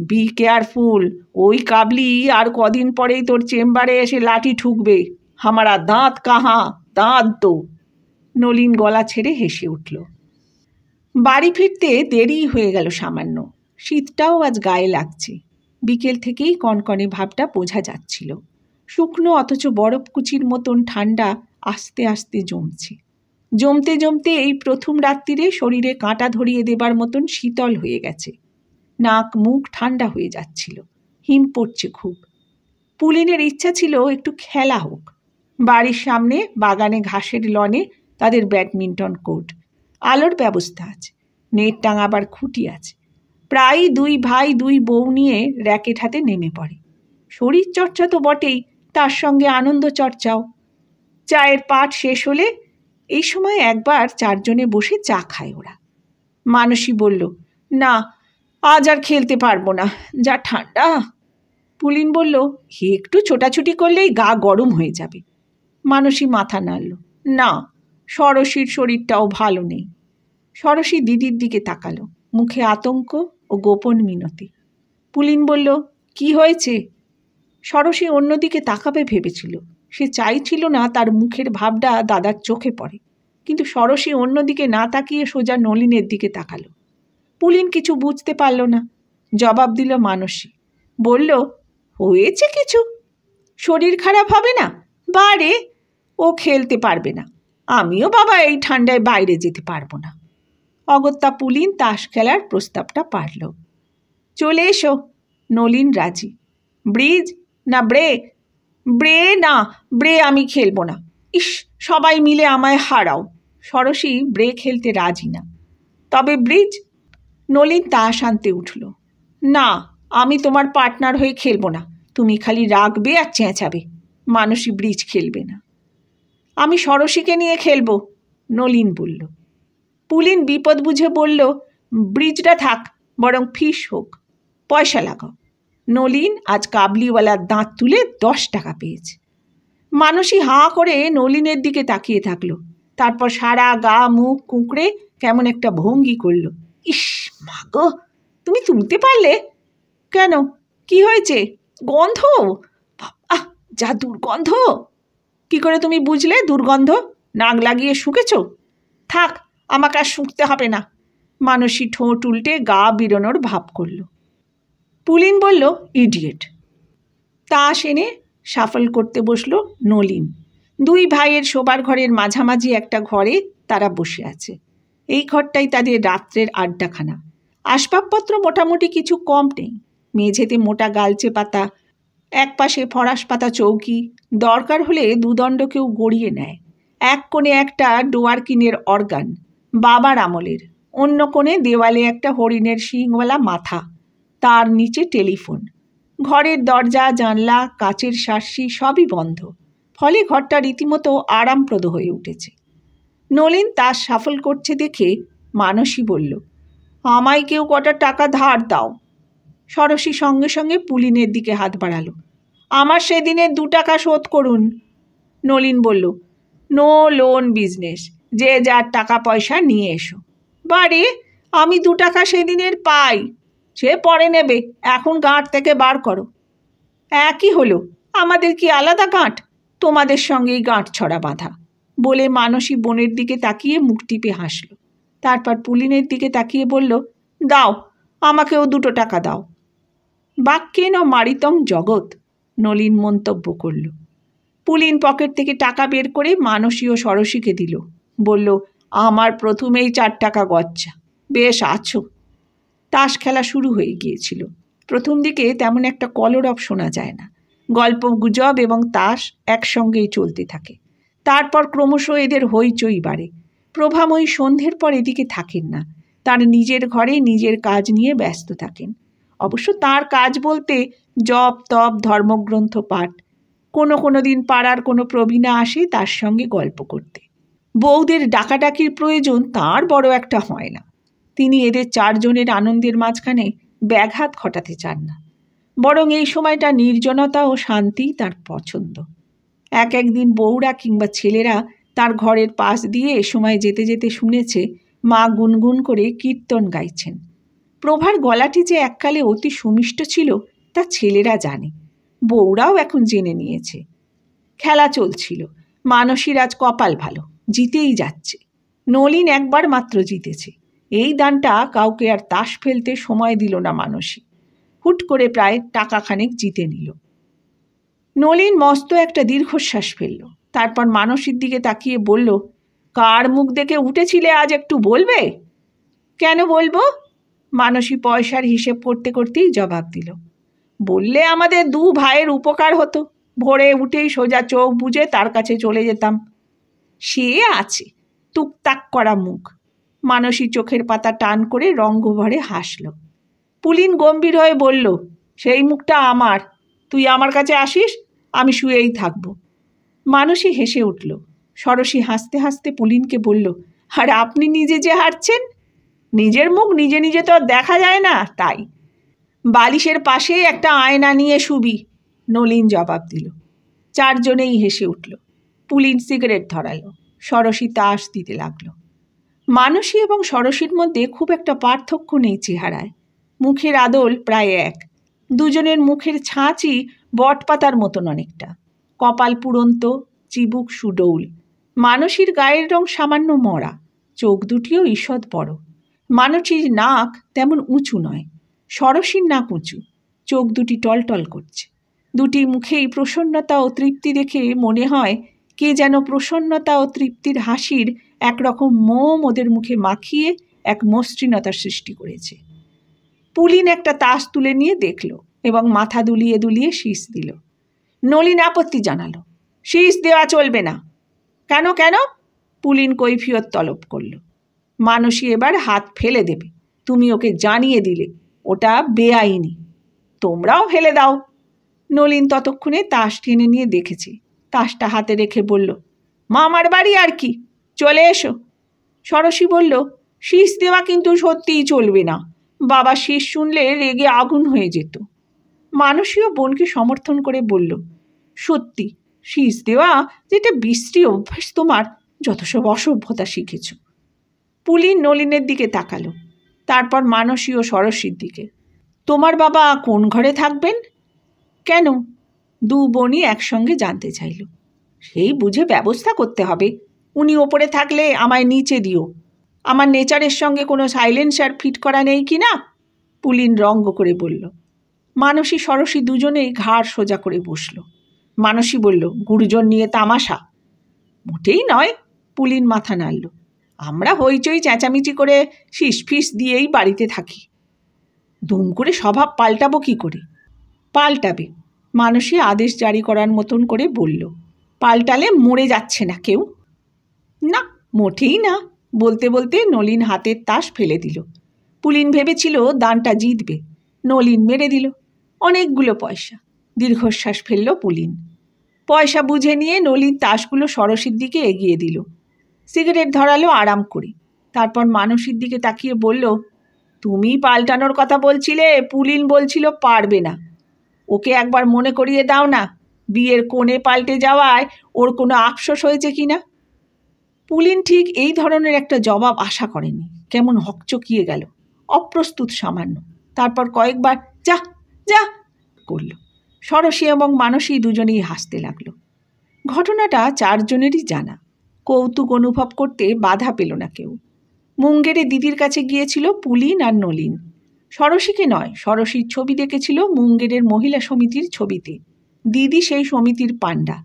বি কেয়ারফুল ওই কাবলি আর কদিন পরেই তোর চেম্বারে এসে লাঠি ঠুকবে হামারা দাঁত কাহা দাঁত তো নলিন গলা ছেড়ে হেসে উঠল বাড়ি ফিরতে দেরি হয়ে গেল সামান্য শীতটাও আজ গায়ে লাগছে বিকেল থেকেই কনকনে ভাবটা বোঝা যাচ্ছিল শুকনো অথচ বরফকুচির মতন ঠান্ডা আস্তে আস্তে জমছে জমতে জমতে এই প্রথম রাত্রিরে শরীরে কাঁটা ধরিয়ে দেবার মতন শীতল হয়ে গেছে নাক মুখ ঠান্ডা হয়ে যাচ্ছিল হিম পড়ছে খুব পুলিনের ইচ্ছা ছিল একটু খেলা হোক বাড়ির সামনে বাগানে ঘাসের লনে তাদের ব্যাডমিন্টন কোর্ট আলোর ব্যবস্থা আছে নেট টাঙাবার খুঁটি আছে প্রায় দুই ভাই দুই বউ নিয়ে র্যাকেট হাতে নেমে পড়ে শরীরচর্চা তো বটেই তার সঙ্গে আনন্দ চর্চাও চায়ের পাঠ শেষ হলে এই সময় একবার চারজনে বসে চা খায় ওরা মানসী বলল না আজ আর খেলতে পারবো না যা ঠান্ডা পুলিন বলল একটু ছোটাছুটি করলেই গা গরম হয়ে যাবে মানসী মাথা নাড়ল না সরসীর শরীরটাও ভালো নেই সরসী দিদির দিকে তাকালো মুখে আতঙ্ক ও গোপন মিনতি পুলিন বলল কি হয়েছে সরসী অন্যদিকে তাকাবে ভেবেছিল সে চাইছিল না তার মুখের ভাবটা দাদার চোখে পড়ে কিন্তু সরসী অন্যদিকে না তাকিয়ে সোজা নলিনের দিকে তাকালো পুলিন কিছু বুঝতে পারল না জবাব দিল মানসী বলল হয়েছে কিছু শরীর খারাপ হবে না বারে ও খেলতে পারবে না আমিও বাবা এই ঠান্ডায় বাইরে যেতে পারবো না অগত্যা পুলিন তাস খেলার প্রস্তাবটা পারল চলে এসো নলিন রাজি ব্রিজ না ব্রে ব্রে না ব্রে আমি খেলবো না ইস সবাই মিলে আমায় হারাও সরসী ব্রে খেলতে রাজি না তবে ব্রিজ নলিন তা শান্তে উঠল না আমি তোমার পার্টনার হয়ে খেলবো না তুমি খালি রাগবে আর চেঁচাবে মানুষই ব্রিজ খেলবে না আমি সরসীকে নিয়ে খেলব নলিন বলল পুলিন বিপদ বুঝে বলল ব্রিজটা থাক বরং ফিস হোক পয়সা লাগাও নলিন আজ কাবলিওয়ালার দাঁত তুলে দশ টাকা পেয়েছে মানুষই হাঁ করে নলিনের দিকে তাকিয়ে থাকলো তারপর সারা গা মুখ কুঁকড়ে কেমন একটা ভঙ্গি করলো ইস গো তুমি তুলতে পারলে কেন কি হয়েছে গন্ধ আহ যা দুর্গন্ধ কি করে তুমি বুঝলে দুর্গন্ধ নাক লাগিয়ে শুকেছ থাক আমাকে আর শুঁকতে হবে না মানুষই ঠোঁট উল্টে গা বিরনোর ভাব করলো পুলিন বলল ইডিয়েট তাস এনে সাফল করতে বসল নলিন দুই ভাইয়ের শোবার ঘরের মাঝামাঝি একটা ঘরে তারা বসে আছে এই ঘরটাই তাদের রাত্রের আড্ডাখানা আসবাবপত্র মোটামুটি কিছু কম নেই মেঝেতে মোটা গালচে পাতা এক পাশে ফরাস পাতা চৌকি দরকার হলে দুদণ্ড কেউ গড়িয়ে নেয় এক কোণে একটা ডোয়ারকিনের অর্গান বাবার আমলের অন্য কোণে দেওয়ালে একটা হরিণের শিংওয়ালা মাথা তার নিচে টেলিফোন ঘরের দরজা জানলা কাচের শাসি সবই বন্ধ ফলে ঘরটা রীতিমতো আরামপ্রদ হয়ে উঠেছে নলিন তার সাফল করছে দেখে মানসী বলল আমায় কেউ কটা টাকা ধার দাও সরসী সঙ্গে সঙ্গে পুলিনের দিকে হাত বাড়ালো আমার সেদিনে দু টাকা শোধ করুন নলিন বলল নো লোন বিজনেস যে যার টাকা পয়সা নিয়ে এসো বাড়ি আমি দু টাকা সেদিনের পাই সে পরে নেবে এখন গাঁট থেকে বার করো একই হলো আমাদের কি আলাদা গাঁট তোমাদের সঙ্গেই গাঁট ছড়া বাঁধা বলে মানসী বোনের দিকে তাকিয়ে মুখ টিপে হাসল তারপর পুলিনের দিকে তাকিয়ে বলল দাও আমাকেও দুটো টাকা দাও বাক্যেন ও মারিতং জগৎ নলিন মন্তব্য করল পুলিন পকেট থেকে টাকা বের করে মানসী ও সরসীকে দিল বলল আমার প্রথমেই চার টাকা গচ্ছা বেশ আছো তাস খেলা শুরু হয়ে গিয়েছিল প্রথম দিকে তেমন একটা কলরব শোনা যায় না গল্প গুজব এবং তাস একসঙ্গেই চলতে থাকে তারপর ক্রমশ এদের হইচই বাড়ে প্রভাময়ী সন্ধ্যের পর এদিকে থাকেন না তার নিজের ঘরে নিজের কাজ নিয়ে ব্যস্ত থাকেন অবশ্য তার কাজ বলতে জপ তপ ধর্মগ্রন্থ পাঠ কোনো কোনো দিন পাড়ার কোনো প্রবীণা আসে তার সঙ্গে গল্প করতে বৌদের ডাকাডাকির প্রয়োজন তার বড় একটা হয় না তিনি এদের চারজনের আনন্দের মাঝখানে ব্যাঘাত ঘটাতে চান না বরং এই সময়টা নির্জনতা ও শান্তি তার পছন্দ এক একদিন বউরা কিংবা ছেলেরা তার ঘরের পাশ দিয়ে এ সময় যেতে যেতে শুনেছে মা গুনগুন করে কীর্তন গাইছেন প্রভার গলাটি যে এককালে অতি সুমিষ্ট ছিল তা ছেলেরা জানে বউরাও এখন জেনে নিয়েছে খেলা চলছিল মানসীর আজ কপাল ভালো জিতেই যাচ্ছে নলিন একবার মাত্র জিতেছে এই দানটা কাউকে আর তাস ফেলতে সময় দিল না মানসী হুট করে প্রায় টাকা খানেক জিতে নিল নলিন মস্ত একটা দীর্ঘশ্বাস ফেলল তারপর মানসীর দিকে তাকিয়ে বলল কার মুখ দেখে উঠেছিলে আজ একটু বলবে কেন বলবো মানসী পয়সার হিসেব করতে করতেই জবাব দিল বললে আমাদের দু ভাইয়ের উপকার হতো ভোরে উঠেই সোজা চোখ বুঝে তার কাছে চলে যেতাম সে আছে টুকটাক করা মুখ মানসী চোখের পাতা টান করে রঙ্গভরে হাসল পুলিন গম্ভীর হয়ে বলল সেই মুখটা আমার তুই আমার কাছে আসিস আমি শুয়েই থাকব মানসী হেসে উঠল সরসী হাসতে হাসতে পুলিনকে বলল আর আপনি নিজে যে হাঁটছেন নিজের মুখ নিজে নিজে তো দেখা যায় না তাই বালিশের পাশেই একটা আয়না নিয়ে শুবি নলিন জবাব দিল চারজনেই হেসে উঠল পুলিন সিগারেট ধরালো সরসী তাস দিতে লাগলো মানসী এবং সরসীর মধ্যে খুব একটা পার্থক্য নেই চেহারায় মুখের আদল প্রায় এক দুজনের মুখের ছাঁচই বটপাতার মতন অনেকটা কপাল পুরন্ত চিবুক সুডৌল মানসীর গায়ের রং সামান্য মরা চোখ দুটিও ঈষৎ বড় মানসীর নাক তেমন উঁচু নয় সরসীর নাক উঁচু চোখ দুটি টলটল করছে দুটি মুখেই প্রসন্নতা ও তৃপ্তি দেখে মনে হয় কে যেন প্রসন্নতা ও তৃপ্তির হাসির একরকম মোম ওদের মুখে মাখিয়ে এক মসৃণতার সৃষ্টি করেছে পুলিন একটা তাস তুলে নিয়ে দেখল এবং মাথা দুলিয়ে দুলিয়ে শীষ দিল নলিন আপত্তি জানালো শীষ দেওয়া চলবে না কেন কেন পুলিন কৈফিয়ত তলব করল মানুষই এবার হাত ফেলে দেবে তুমি ওকে জানিয়ে দিলে ওটা বেআইনি তোমরাও ফেলে দাও নলিন ততক্ষণে তাস টেনে নিয়ে দেখেছে তাসটা হাতে রেখে বলল মামার বাড়ি আর কি চলে এসো সরসী বলল শীষ দেওয়া কিন্তু সত্যিই চলবে না বাবা শীষ শুনলে রেগে আগুন হয়ে যেত মানসীয় বোনকে সমর্থন করে বলল সত্যি শীষ দেওয়া যেটা বিশ্রী অভ্যাস তোমার যত সব অসভ্যতা শিখেছ পুলি নলিনের দিকে তাকালো তারপর মানসী ও সরসীর দিকে তোমার বাবা কোন ঘরে থাকবেন কেন দু বোনই একসঙ্গে জানতে চাইল সেই বুঝে ব্যবস্থা করতে হবে উনি ওপরে থাকলে আমায় নিচে দিও আমার নেচারের সঙ্গে কোনো সাইলেন্সার ফিট করা নেই কি না পুলিন রঙ্গ করে বলল মানসী সরসী দুজনেই ঘাড় সোজা করে বসল মানসী বলল গুরুজন নিয়ে তামাশা মোটেই নয় পুলিন মাথা নাড়ল আমরা হইচই চেঁচামেচি করে শিস ফিস দিয়েই বাড়িতে থাকি দুম করে স্বভাব পাল্টাবো কি করে পাল্টাবে মানুষই আদেশ জারি করার মতন করে বলল পাল্টালে মরে যাচ্ছে না কেউ না মোটেই না বলতে বলতে নলিন হাতের তাস ফেলে দিল পুলিন ভেবেছিল দানটা জিতবে নলিন মেরে দিল অনেকগুলো পয়সা দীর্ঘশ্বাস ফেলল পুলিন পয়সা বুঝে নিয়ে নলিন তাসগুলো সরসীর দিকে এগিয়ে দিল সিগারেট ধরালো আরাম করে তারপর মানুষের দিকে তাকিয়ে বলল তুমি পাল্টানোর কথা বলছিলে পুলিন বলছিল পারবে না ওকে একবার মনে করিয়ে দাও না বিয়ের কোণে পাল্টে যাওয়ায় ওর কোনো আফসোস হয়েছে কি না পুলিন ঠিক এই ধরনের একটা জবাব আশা করেনি কেমন হকচকিয়ে গেল অপ্রস্তুত সামান্য তারপর কয়েকবার যা যা করল সরসী এবং মানসী দুজনেই হাসতে লাগলো ঘটনাটা চারজনেরই জানা কৌতুক অনুভব করতে বাধা পেল না কেউ মুঙ্গেরে দিদির কাছে গিয়েছিল পুলিন আর নলিন সরসীকে নয় সরসীর ছবি দেখেছিল মুঙ্গেরের মহিলা সমিতির ছবিতে দিদি সেই সমিতির পাণ্ডা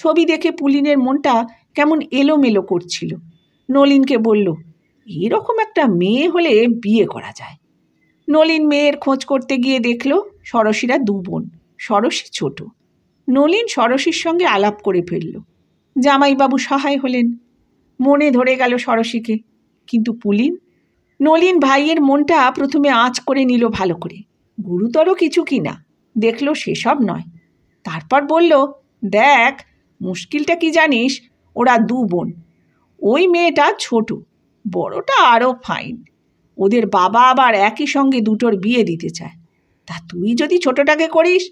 ছবি দেখে পুলিনের মনটা কেমন এলোমেলো করছিল নলিনকে বলল এরকম একটা মেয়ে হলে বিয়ে করা যায় নলিন মেয়ের খোঁজ করতে গিয়ে দেখল সরসীরা দু বোন সরসী ছোট নলিন সরসীর সঙ্গে আলাপ করে ফেলল জামাইবাবু সহায় হলেন মনে ধরে গেল সরসীকে কিন্তু পুলিন নলিন ভাইয়ের মনটা প্রথমে আঁচ করে নিল ভালো করে গুরুতর কিছু কি না দেখল সেসব নয় তারপর বলল দেখ মুশকিলটা কি জানিস ওরা দু বোন ওই মেয়েটা ছোট বড়টা আরও ফাইন ওদের বাবা আবার একই সঙ্গে দুটোর বিয়ে দিতে চায় তা তুই যদি ছোটটাকে করিস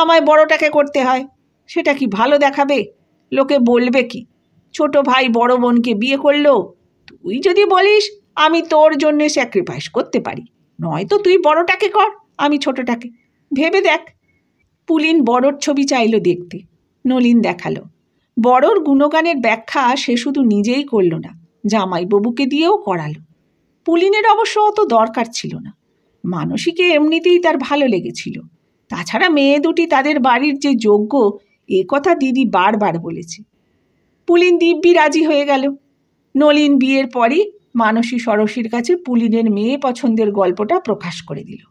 আমায় বড়টাকে করতে হয় সেটা কি ভালো দেখাবে লোকে বলবে কি ছোট ভাই বড় বোনকে বিয়ে করলো তুই যদি বলিস আমি তোর জন্যে স্যাক্রিফাইস করতে পারি নয়তো তুই বড়টাকে কর আমি ছোটটাকে ভেবে দেখ পুলিন বড়র ছবি চাইল দেখতে নলিন দেখালো বড়র গুণগানের ব্যাখ্যা সে শুধু নিজেই করল না জামাইবাবুকে দিয়েও করালো পুলিনের অবশ্য অত দরকার ছিল না মানসীকে এমনিতেই তার ভালো লেগেছিল তাছাড়া মেয়ে দুটি তাদের বাড়ির যে যোগ্য এ কথা দিদি বারবার বলেছে পুলিন দিব্যি রাজি হয়ে গেল নলিন বিয়ের পরই মানসী সরসীর কাছে পুলিনের মেয়ে পছন্দের গল্পটা প্রকাশ করে দিল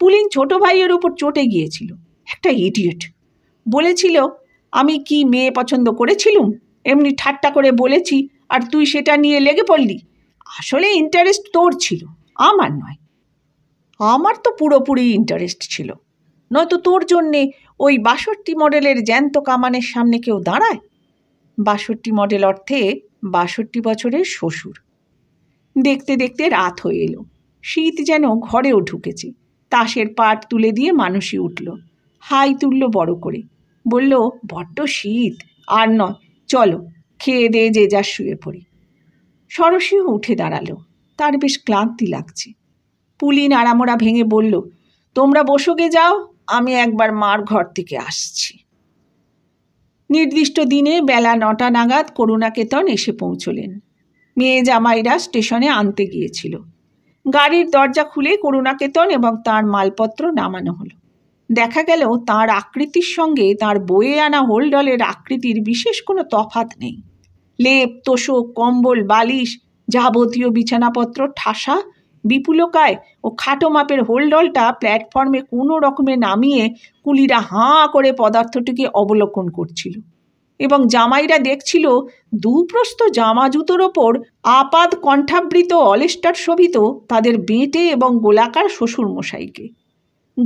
পুলিন ছোট ভাইয়ের ওপর চটে গিয়েছিল একটা ইডিয়েট বলেছিল আমি কি মেয়ে পছন্দ করেছিলুম এমনি ঠাট্টা করে বলেছি আর তুই সেটা নিয়ে লেগে পড়লি আসলে ইন্টারেস্ট তোর ছিল আমার নয় আমার তো পুরোপুরি ইন্টারেস্ট ছিল নয়তো তোর জন্যে ওই বাষট্টি মডেলের জ্যান্ত কামানের সামনে কেউ দাঁড়ায় বাষট্টি মডেল অর্থে বাষট্টি বছরের শ্বশুর দেখতে দেখতে রাত হয়ে এলো শীত যেন ঘরেও ঢুকেছে তাসের পাট তুলে দিয়ে মানুষই উঠল হাই তুলল বড় করে বলল বড্ড শীত আর নয় চলো খেয়ে দিয়ে যে যা শুয়ে পড়ি সরসীও উঠে দাঁড়ালো তার বেশ ক্লান্তি লাগছে পুলি নাড়ামোড়া ভেঙে বলল তোমরা বসোগে যাও আমি একবার মার ঘর থেকে আসছি নির্দিষ্ট দিনে বেলা নটা নাগাদ করুণাকেতন এসে পৌঁছলেন মেয়ে জামাইরা স্টেশনে আনতে গিয়েছিল গাড়ির দরজা খুলে করুণাকেতন এবং তার মালপত্র নামানো হলো দেখা গেল তার আকৃতির সঙ্গে তার বয়ে আনা হোলডলের আকৃতির বিশেষ কোনো তফাত নেই লেপ তোষক কম্বল বালিশ যাবতীয় বিছানাপত্র ঠাসা বিপুলকায় ও খাটো মাপের হোলডলটা প্ল্যাটফর্মে কোনো রকমে নামিয়ে কুলিরা হাঁ করে পদার্থটিকে অবলোকন করছিল এবং জামাইরা দেখছিল দুপ্রস্ত জামা জুতোর ওপর আপাত কণ্ঠাবৃত অলেস্টার শোভিত তাদের বেঁটে এবং গোলাকার শ্বশুরমশাইকে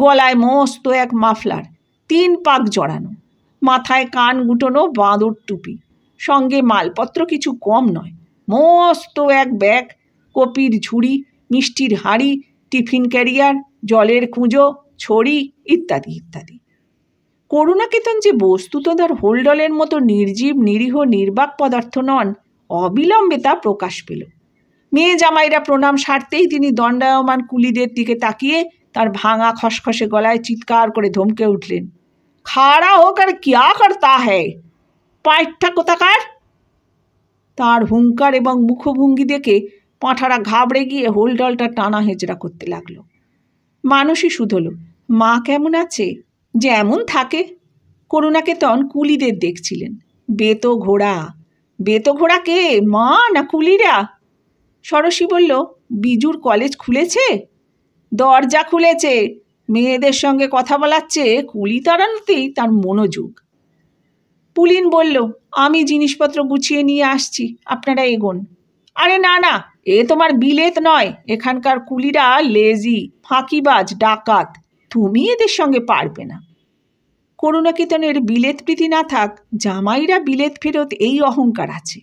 গলায় মস্ত এক মাফলার তিন পাক জড়ানো মাথায় কান গুটোনো বাঁদর টুপি সঙ্গে মালপত্র কিছু কম নয় মস্ত এক ব্যাগ কপির ঝুড়ি মিষ্টির হাঁড়ি টিফিন ক্যারিয়ার জলের কুঁজো ছড়ি ইত্যাদি ইত্যাদি করুণাকেতন যে বস্তুত তার হোল্ডলের মতো নির্জীব নিরীহ নির্বাক পদার্থ নন অবিলম্বে তা প্রকাশ পেল মেয়ে জামাইরা প্রণাম সারতেই তিনি দণ্ডায়মান কুলিদের দিকে তাকিয়ে তার ভাঙা খসখসে গলায় চিৎকার করে ধমকে উঠলেন খাড়া হোক আর কিয়া করতা হ্যায় পাইটটা কোথাকার তার হুঙ্কার এবং মুখভঙ্গি দেখে পাঁঠারা ঘাবড়ে গিয়ে হোলডলটা টানা হেঁচড়া করতে লাগলো মানুষই শুধল মা কেমন আছে যেমন থাকে করুণাকেতন কুলিদের দেখছিলেন বেতো ঘোড়া বেতো ঘোড়া কে মা না কুলিরা সরসী বলল বিজুর কলেজ খুলেছে দরজা খুলেছে মেয়েদের সঙ্গে কথা বলার চেয়ে কুলি তাড়ানোতেই তার মনোযোগ পুলিন বলল আমি জিনিসপত্র গুছিয়ে নিয়ে আসছি আপনারা এগোন আরে না না এ তোমার বিলেত নয় এখানকার কুলিরা লেজি ফাঁকিবাজ ডাকাত তুমি এদের সঙ্গে পারবে না করুণাকেতনের বিলেত প্রীতি না থাক জামাইরা বিলেত ফেরত এই অহংকার আছে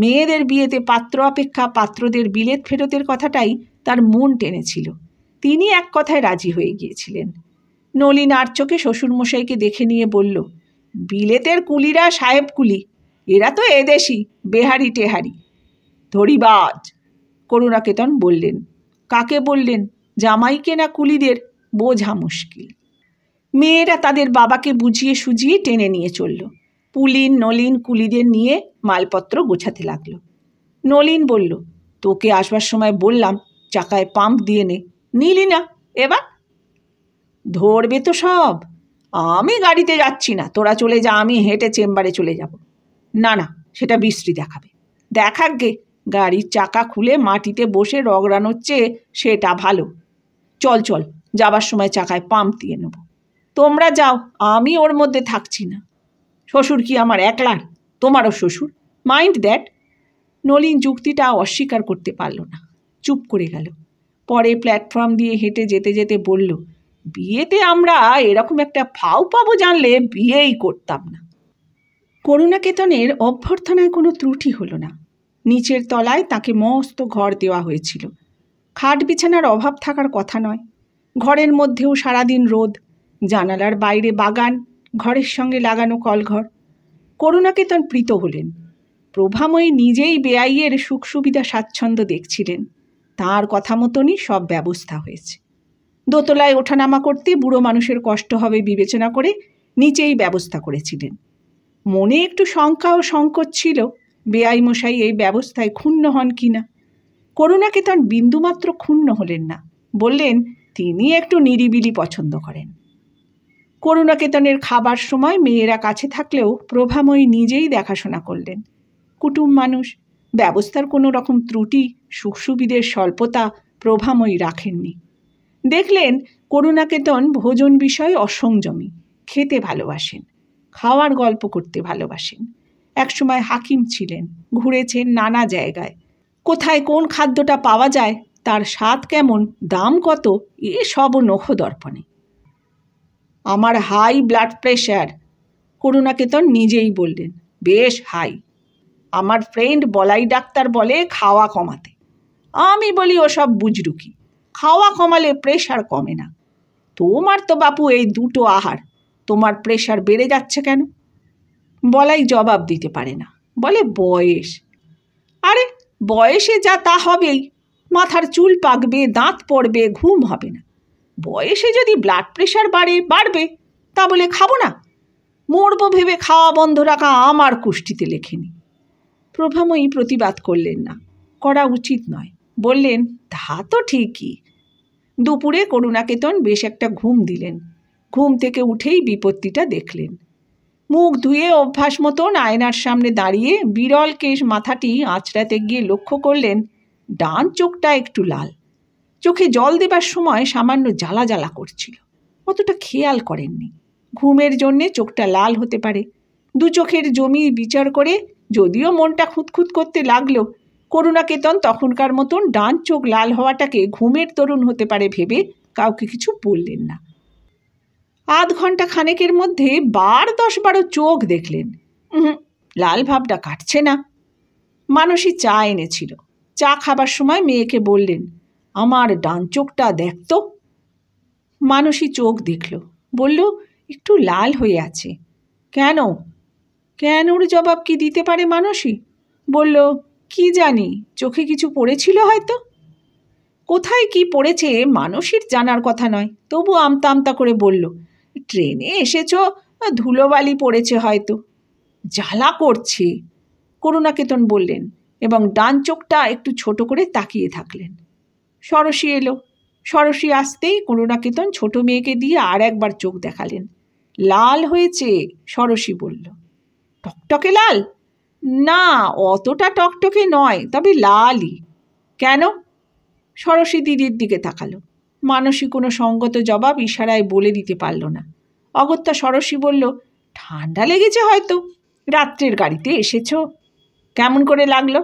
মেয়েদের বিয়েতে পাত্র অপেক্ষা পাত্রদের বিলেত ফেরতের কথাটাই তার মন টেনেছিল তিনি এক কথায় রাজি হয়ে গিয়েছিলেন নলিন আর চোখে শ্বশুরমশাইকে দেখে নিয়ে বলল বিলেতের কুলিরা সাহেব কুলি এরা তো এদেশি বেহারি টেহারি ধরিবাজ করুণাকেতন বললেন কাকে বললেন জামাইকে না কুলিদের বোঝা মুশকিল মেয়েরা তাদের বাবাকে বুঝিয়ে সুজিয়ে টেনে নিয়ে চলল পুলিন নলিন কুলিদের নিয়ে মালপত্র গোছাতে লাগলো নলিন বলল তোকে আসবার সময় বললাম চাকায় পাম্প দিয়ে নে নিলি না এবার ধরবে তো সব আমি গাড়িতে যাচ্ছি না তোরা চলে যা আমি হেঁটে চেম্বারে চলে যাব না না সেটা বিশ্রী দেখাবে দেখাক গে গাড়ির চাকা খুলে মাটিতে বসে রগড়ানোর চেয়ে সেটা ভালো চল চল যাবার সময় চাকায় পাম্প দিয়ে নেব তোমরা যাও আমি ওর মধ্যে থাকছি না শ্বশুর কি আমার একলার তোমারও শ্বশুর মাইন্ড দ্যাট নলিন যুক্তিটা অস্বীকার করতে পারল না চুপ করে গেল পরে প্ল্যাটফর্ম দিয়ে হেঁটে যেতে যেতে বলল বিয়েতে আমরা এরকম একটা ফাও পাবো জানলে বিয়েই করতাম না করুণাকেতনের অভ্যর্থনায় কোনো ত্রুটি হলো না নিচের তলায় তাকে মস্ত ঘর দেওয়া হয়েছিল খাট বিছানার অভাব থাকার কথা নয় ঘরের মধ্যেও সারাদিন রোদ জানালার বাইরে বাগান ঘরের সঙ্গে লাগানো কলঘর করুণাকেতন প্রীত হলেন প্রভাময়ী নিজেই বেআইয়ের সুখ সুবিধা স্বাচ্ছন্দ্য দেখছিলেন তার কথা মতনই সব ব্যবস্থা হয়েছে দোতলায় ওঠানামা করতে বুড়ো মানুষের কষ্ট হবে বিবেচনা করে নিচেই ব্যবস্থা করেছিলেন মনে একটু শঙ্কা ও সংকট ছিল বেআই মশাই এই ব্যবস্থায় ক্ষুণ্ণ হন কি না করুণাকে তার বিন্দুমাত্র ক্ষুণ্ণ হলেন না বললেন তিনি একটু নিরিবিলি পছন্দ করেন করুণাকেতনের খাবার সময় মেয়েরা কাছে থাকলেও প্রভাময়ী নিজেই দেখাশোনা করলেন কুটুম মানুষ ব্যবস্থার কোনো রকম ত্রুটি সুখ সুবিধের স্বল্পতা প্রভাময়ী রাখেননি দেখলেন করুণাকেতন ভোজন বিষয়ে অসংযমী খেতে ভালোবাসেন খাওয়ার গল্প করতে ভালোবাসেন একসময় হাকিম ছিলেন ঘুরেছেন নানা জায়গায় কোথায় কোন খাদ্যটা পাওয়া যায় তার স্বাদ কেমন দাম কত সব নখ দর্পণে আমার হাই ব্লাড প্রেশার করুণাকেতন নিজেই বললেন বেশ হাই আমার ফ্রেন্ড বলাই ডাক্তার বলে খাওয়া কমাতে আমি বলি ওসব বুজরুকি খাওয়া কমালে প্রেশার কমে না তোমার তো বাপু এই দুটো আহার তোমার প্রেশার বেড়ে যাচ্ছে কেন বলাই জবাব দিতে পারে না বলে বয়স আরে বয়সে যা তা হবেই মাথার চুল পাকবে দাঁত পড়বে ঘুম হবে না বয়সে যদি ব্লাড প্রেশার বাড়ে বাড়বে তা বলে খাবো না মরবো ভেবে খাওয়া বন্ধ রাখা আমার কুষ্টিতে লেখেনি প্রভাময়ী প্রতিবাদ করলেন না করা উচিত নয় বললেন তা তো ঠিকই দুপুরে করুণাকেতন বেশ একটা ঘুম দিলেন ঘুম থেকে উঠেই বিপত্তিটা দেখলেন মুখ ধুয়ে অভ্যাস মতন আয়নার সামনে দাঁড়িয়ে বিরল কেশ মাথাটি আঁচড়াতে গিয়ে লক্ষ্য করলেন ডান চোখটা একটু লাল চোখে জল দেবার সময় সামান্য জ্বালা জ্বালা করছিল অতটা খেয়াল করেননি ঘুমের জন্যে চোখটা লাল হতে পারে দু চোখের জমি বিচার করে যদিও মনটা খুঁতখুত করতে লাগলো করুণাকেতন তখনকার মতন ডান চোখ লাল হওয়াটাকে ঘুমের তরুণ হতে পারে ভেবে কাউকে কিছু বললেন না আধ ঘন্টা খানেকের মধ্যে বার দশ বারো চোখ দেখলেন লাল ভাবটা কাটছে না মানুষই চা এনেছিল চা খাবার সময় মেয়েকে বললেন আমার ডান চোখটা তো মানুষই চোখ দেখল বলল একটু লাল হয়ে আছে কেন কেনর জবাব কি দিতে পারে মানুষই বলল কি জানি চোখে কিছু পড়েছিল হয়তো কোথায় কি পড়েছে মানুষের জানার কথা নয় তবু আমতা আমতা করে বলল ট্রেনে এসেছ ধুলোবালি পড়েছে হয়তো জ্বালা করছে করুণাকেতন বললেন এবং ডান চোখটা একটু ছোট করে তাকিয়ে থাকলেন সরসী এলো সরসী আসতেই করুণাকেতন ছোট মেয়েকে দিয়ে আর একবার চোখ দেখালেন লাল হয়েছে সরসী বলল টকটকে লাল না অতটা টকটকে নয় তবে লালই কেন সরস্বী দিদির দিকে তাকালো মানসী কোনো সঙ্গত জবাব ইশারায় বলে দিতে পারল না অগত্যা সরস্বী বলল ঠান্ডা লেগেছে হয়তো রাত্রের গাড়িতে এসেছ কেমন করে লাগলো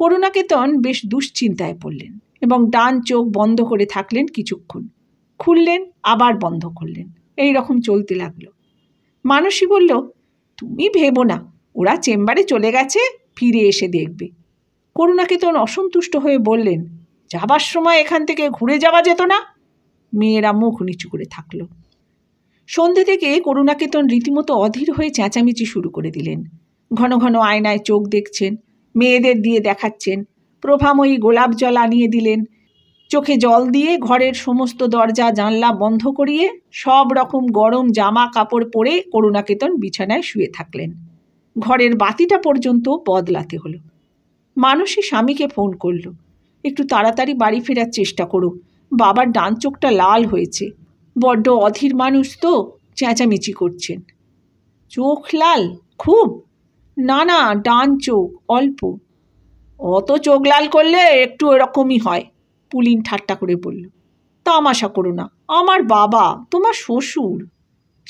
করুণাকেতন বেশ দুশ্চিন্তায় পড়লেন এবং ডান চোখ বন্ধ করে থাকলেন কিছুক্ষণ খুললেন আবার বন্ধ করলেন এই রকম চলতে লাগলো মানসী বলল তুমি ভেবো না ওরা চেম্বারে চলে গেছে ফিরে এসে দেখবে করুণাকে তখন অসন্তুষ্ট হয়ে বললেন যাবার সময় এখান থেকে ঘুরে যাওয়া যেত না মেয়েরা মুখ নিচু করে থাকল সন্ধে থেকে করুণাকেতন রীতিমতো অধীর হয়ে চেঁচামেচি শুরু করে দিলেন ঘন ঘন আয়নায় চোখ দেখছেন মেয়েদের দিয়ে দেখাচ্ছেন প্রভাময়ী গোলাপ জল আনিয়ে দিলেন চোখে জল দিয়ে ঘরের সমস্ত দরজা জানলা বন্ধ করিয়ে সব রকম গরম জামা কাপড় পরে করুণাকেতন বিছানায় শুয়ে থাকলেন ঘরের বাতিটা পর্যন্ত বদলাতে হলো মানসী স্বামীকে ফোন করল একটু তাড়াতাড়ি বাড়ি ফেরার চেষ্টা করো বাবার ডান চোখটা লাল হয়েছে বড্ড অধীর মানুষ তো চেঁচামেচি করছেন চোখ লাল খুব না না ডান চোখ অল্প অত চোখ লাল করলে একটু এরকমই হয় পুলিন ঠাট্টা করে বলল তামাশা করো না আমার বাবা তোমার শ্বশুর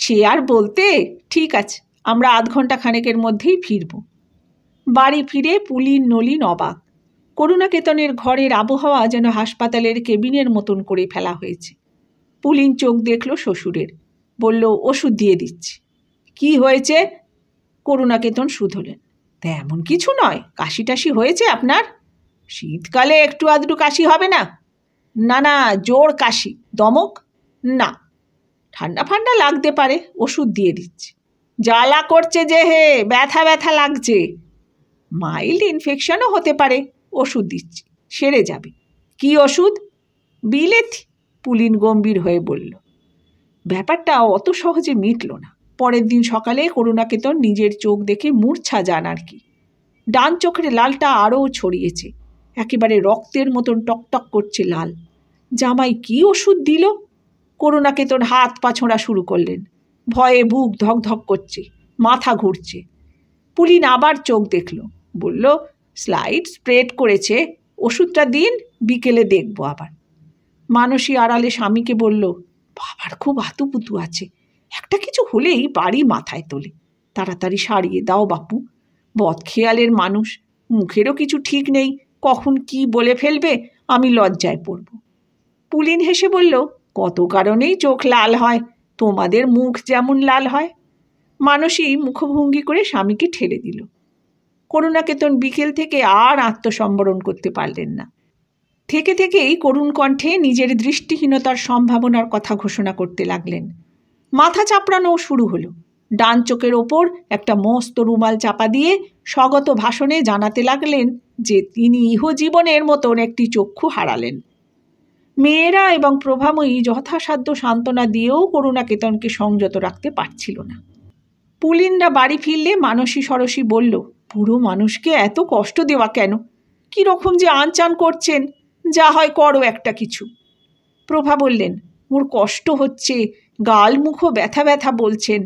সে আর বলতে ঠিক আছে আমরা আধ ঘন্টা খানেকের মধ্যেই ফিরব বাড়ি ফিরে পুলিন নলিন অবাক করুণাকেতনের ঘরের আবহাওয়া যেন হাসপাতালের কেবিনের মতন করে ফেলা হয়েছে পুলিন চোখ দেখল শ্বশুরের বলল ওষুধ দিয়ে দিচ্ছি কি হয়েছে করুণাকেতন শুধলেন তেমন কিছু নয় কাশি টাশি হয়েছে আপনার শীতকালে একটু আধটু কাশি হবে না না না জোর কাশি দমক না ঠান্ডা ফান্ডা লাগতে পারে ওষুধ দিয়ে দিচ্ছি জ্বালা করছে যে হে ব্যথা ব্যথা লাগছে মাইল্ড ইনফেকশনও হতে পারে ওষুধ দিচ্ছি সেরে যাবে কি ওষুধ বিলেথি পুলিন গম্ভীর হয়ে বলল ব্যাপারটা অত সহজে মিটল না পরের দিন সকালে করুণাকেতন নিজের চোখ দেখে মূর্ছা যান আর কি ডান চোখের লালটা আরও ছড়িয়েছে একেবারে রক্তের মতন টকটক করছে লাল জামাই কি ওষুধ দিল করুণাকেতন হাত পা ছোঁড়া শুরু করলেন ভয়ে বুক ধকধক করছে মাথা ঘুরছে পুলিন আবার চোখ দেখল বলল স্লাইড স্প্রেড করেছে ওষুধটা দিন বিকেলে দেখব আবার মানসী আড়ালে স্বামীকে বলল বাবার খুব আতুপুতু আছে একটা কিছু হলেই বাড়ি মাথায় তোলে তাড়াতাড়ি সারিয়ে দাও বাপু বদ খেয়ালের মানুষ মুখেরও কিছু ঠিক নেই কখন কি বলে ফেলবে আমি লজ্জায় পড়ব পুলিন হেসে বলল কত কারণেই চোখ লাল হয় তোমাদের মুখ যেমন লাল হয় মানসী মুখভঙ্গি করে স্বামীকে ঠেলে দিল করুণাকেতন বিকেল থেকে আর আত্মসম্বরণ করতে পারলেন না থেকে থেকেই করুণ কণ্ঠে নিজের দৃষ্টিহীনতার সম্ভাবনার কথা ঘোষণা করতে লাগলেন মাথা চাপড়ানো শুরু হলো ডান চোখের ওপর একটা মস্ত রুমাল চাপা দিয়ে স্বগত ভাষণে জানাতে লাগলেন যে তিনি ইহজীবনের মতন একটি চক্ষু হারালেন মেয়েরা এবং প্রভাময়ী যথাসাধ্য সান্ত্বনা দিয়েও করুণাকেতনকে সংযত রাখতে পারছিল না পুলিনরা বাড়ি ফিরলে মানসী সরসী বলল পুরো মানুষকে এত কষ্ট দেওয়া কেন রকম যে আনচান করছেন যা হয় করো একটা কিছু প্রভা বললেন ওর কষ্ট হচ্ছে গাল মুখো ব্যথা ব্যথা বলছেন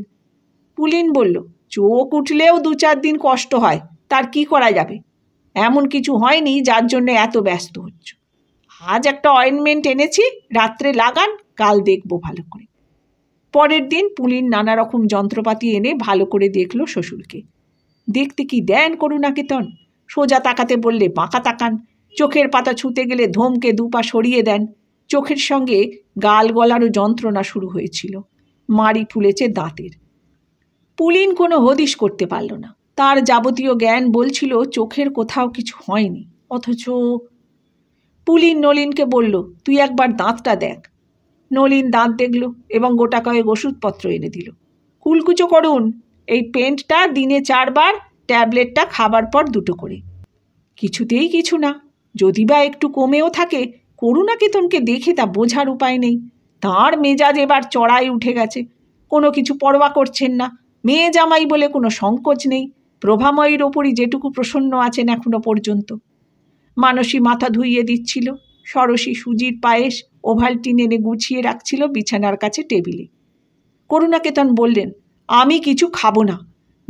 পুলিন বলল চোখ উঠলেও দু চার দিন কষ্ট হয় তার কি করা যাবে এমন কিছু হয়নি যার জন্য এত ব্যস্ত হচ্ছ আজ একটা অয়েনমেন্ট এনেছি রাত্রে লাগান কাল দেখবো ভালো করে পরের দিন পুলিন নানা রকম যন্ত্রপাতি এনে ভালো করে দেখলো শ্বশুরকে দেখতে কি দেন করুণাকেতন সোজা তাকাতে বললে বাঁকা তাকান চোখের পাতা ছুঁতে গেলে ধমকে দুপা সরিয়ে দেন চোখের সঙ্গে গাল গলারও যন্ত্রণা শুরু হয়েছিল মারি ফুলেছে দাঁতের পুলিন কোনো হদিস করতে পারল না তার যাবতীয় জ্ঞান বলছিল চোখের কোথাও কিছু হয়নি অথচ পুলিন নলিনকে বলল তুই একবার দাঁতটা দেখ নলিন দাঁত দেখল এবং গোটা কয়েক ওষুধপত্র এনে দিল কুলকুচো করুন এই পেন্টটা দিনে চারবার ট্যাবলেটটা খাবার পর দুটো করে কিছুতেই কিছু না যদি বা একটু কমেও থাকে করুণাকেতনকে দেখে তা বোঝার উপায় নেই তার মেজাজ এবার চড়াই উঠে গেছে কোনো কিছু পরোয়া করছেন না মেয়ে জামাই বলে কোনো সংকোচ নেই প্রভাময়ীর ওপরই যেটুকু প্রসন্ন আছেন এখনো পর্যন্ত মানসী মাথা ধুইয়ে দিচ্ছিল সরসী সুজির পায়েস ওভালটিন এনে গুছিয়ে রাখছিল বিছানার কাছে টেবিলে করুণাকেতন বললেন আমি কিছু খাবো না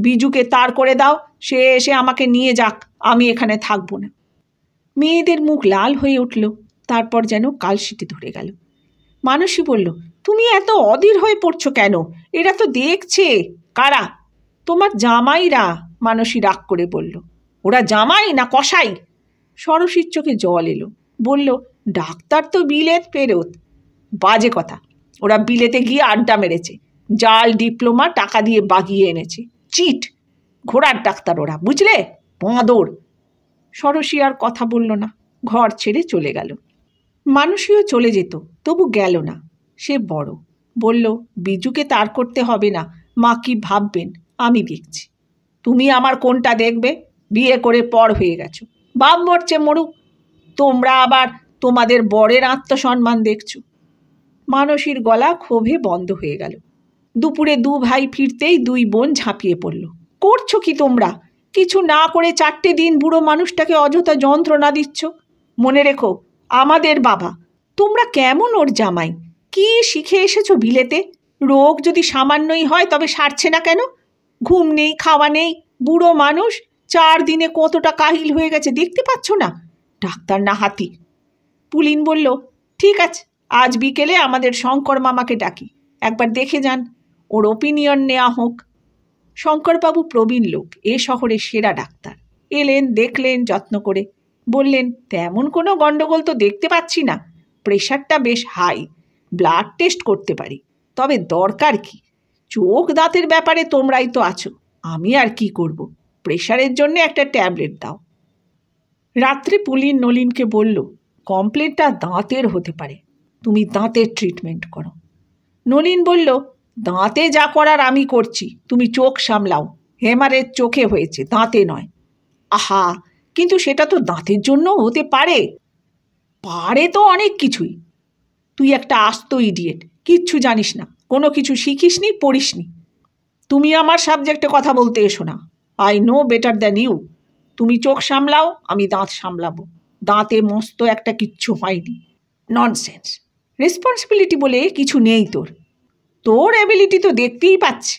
বিজুকে তার করে দাও সে এসে আমাকে নিয়ে যাক আমি এখানে থাকবো না মেয়েদের মুখ লাল হয়ে উঠল তারপর যেন কালশিটি ধরে গেল মানসী বলল তুমি এত অধীর হয়ে পড়ছ কেন এরা তো দেখছে কারা তোমার জামাইরা মানসী রাগ করে বলল ওরা জামাই না কষাই সরসীর চোখে জল এলো বলল ডাক্তার তো বিলেত ফেরত বাজে কথা ওরা বিলেতে গিয়ে আড্ডা মেরেছে জাল ডিপ্লোমা টাকা দিয়ে বাগিয়ে এনেছে চিট ঘোড়ার ডাক্তার ওরা বুঝলে বাঁদর সরসী আর কথা বলল না ঘর ছেড়ে চলে গেল মানুষীও চলে যেত তবু গেল না সে বড় বলল বিজুকে তার করতে হবে না মা কি ভাববেন আমি দেখছি তুমি আমার কোনটা দেখবে বিয়ে করে পর হয়ে গেছো বাপ মরছে মরুক তোমরা আবার তোমাদের বরের আত্মসম্মান দেখছো মানসীর গলা ক্ষোভে বন্ধ হয়ে গেল দুপুরে দু ভাই ফিরতেই দুই বোন ঝাঁপিয়ে পড়ল করছো কি তোমরা কিছু না করে চারটে দিন বুড়ো মানুষটাকে অযথা যন্ত্রণা দিচ্ছ মনে রেখো আমাদের বাবা তোমরা কেমন ওর জামাই কি শিখে এসেছো বিলেতে রোগ যদি সামান্যই হয় তবে সারছে না কেন ঘুম নেই খাওয়া নেই বুড়ো মানুষ চার দিনে কতটা কাহিল হয়ে গেছে দেখতে পাচ্ছ না ডাক্তার না হাতি পুলিন বলল ঠিক আছে আজ বিকেলে আমাদের শঙ্কর মামাকে ডাকি একবার দেখে যান ওর ওপিনিয়ন নেওয়া হোক শঙ্করবাবু প্রবীণ লোক এ শহরে সেরা ডাক্তার এলেন দেখলেন যত্ন করে বললেন তেমন কোনো গণ্ডগোল তো দেখতে পাচ্ছি না প্রেশারটা বেশ হাই ব্লাড টেস্ট করতে পারি তবে দরকার কি চোখ দাঁতের ব্যাপারে তোমরাই তো আছো আমি আর কি করবো প্রেশারের জন্য একটা ট্যাবলেট দাও রাত্রে পুলিন নলিনকে বলল কমপ্লেনটা দাঁতের হতে পারে তুমি দাঁতের ট্রিটমেন্ট করো নলিন বলল দাঁতে যা করার আমি করছি তুমি চোখ সামলাও হেমারের চোখে হয়েছে দাঁতে নয় আহা কিন্তু সেটা তো দাঁতের জন্য হতে পারে পারে তো অনেক কিছুই তুই একটা আস্ত ইডিয়েট কিচ্ছু জানিস না কোনো কিছু শিখিসনি পড়িসনি তুমি আমার সাবজেক্টে কথা বলতে এসো না I know better than you তুমি চোখ সামলাও আমি দাঁত সামলাবো দাঁতে মস্ত একটা কিচ্ছু হয়নি ননসেন্স রেসপন্সিবিলিটি বলে কিছু নেই তোর তোর অ্যাবিলিটি তো দেখতেই পাচ্ছি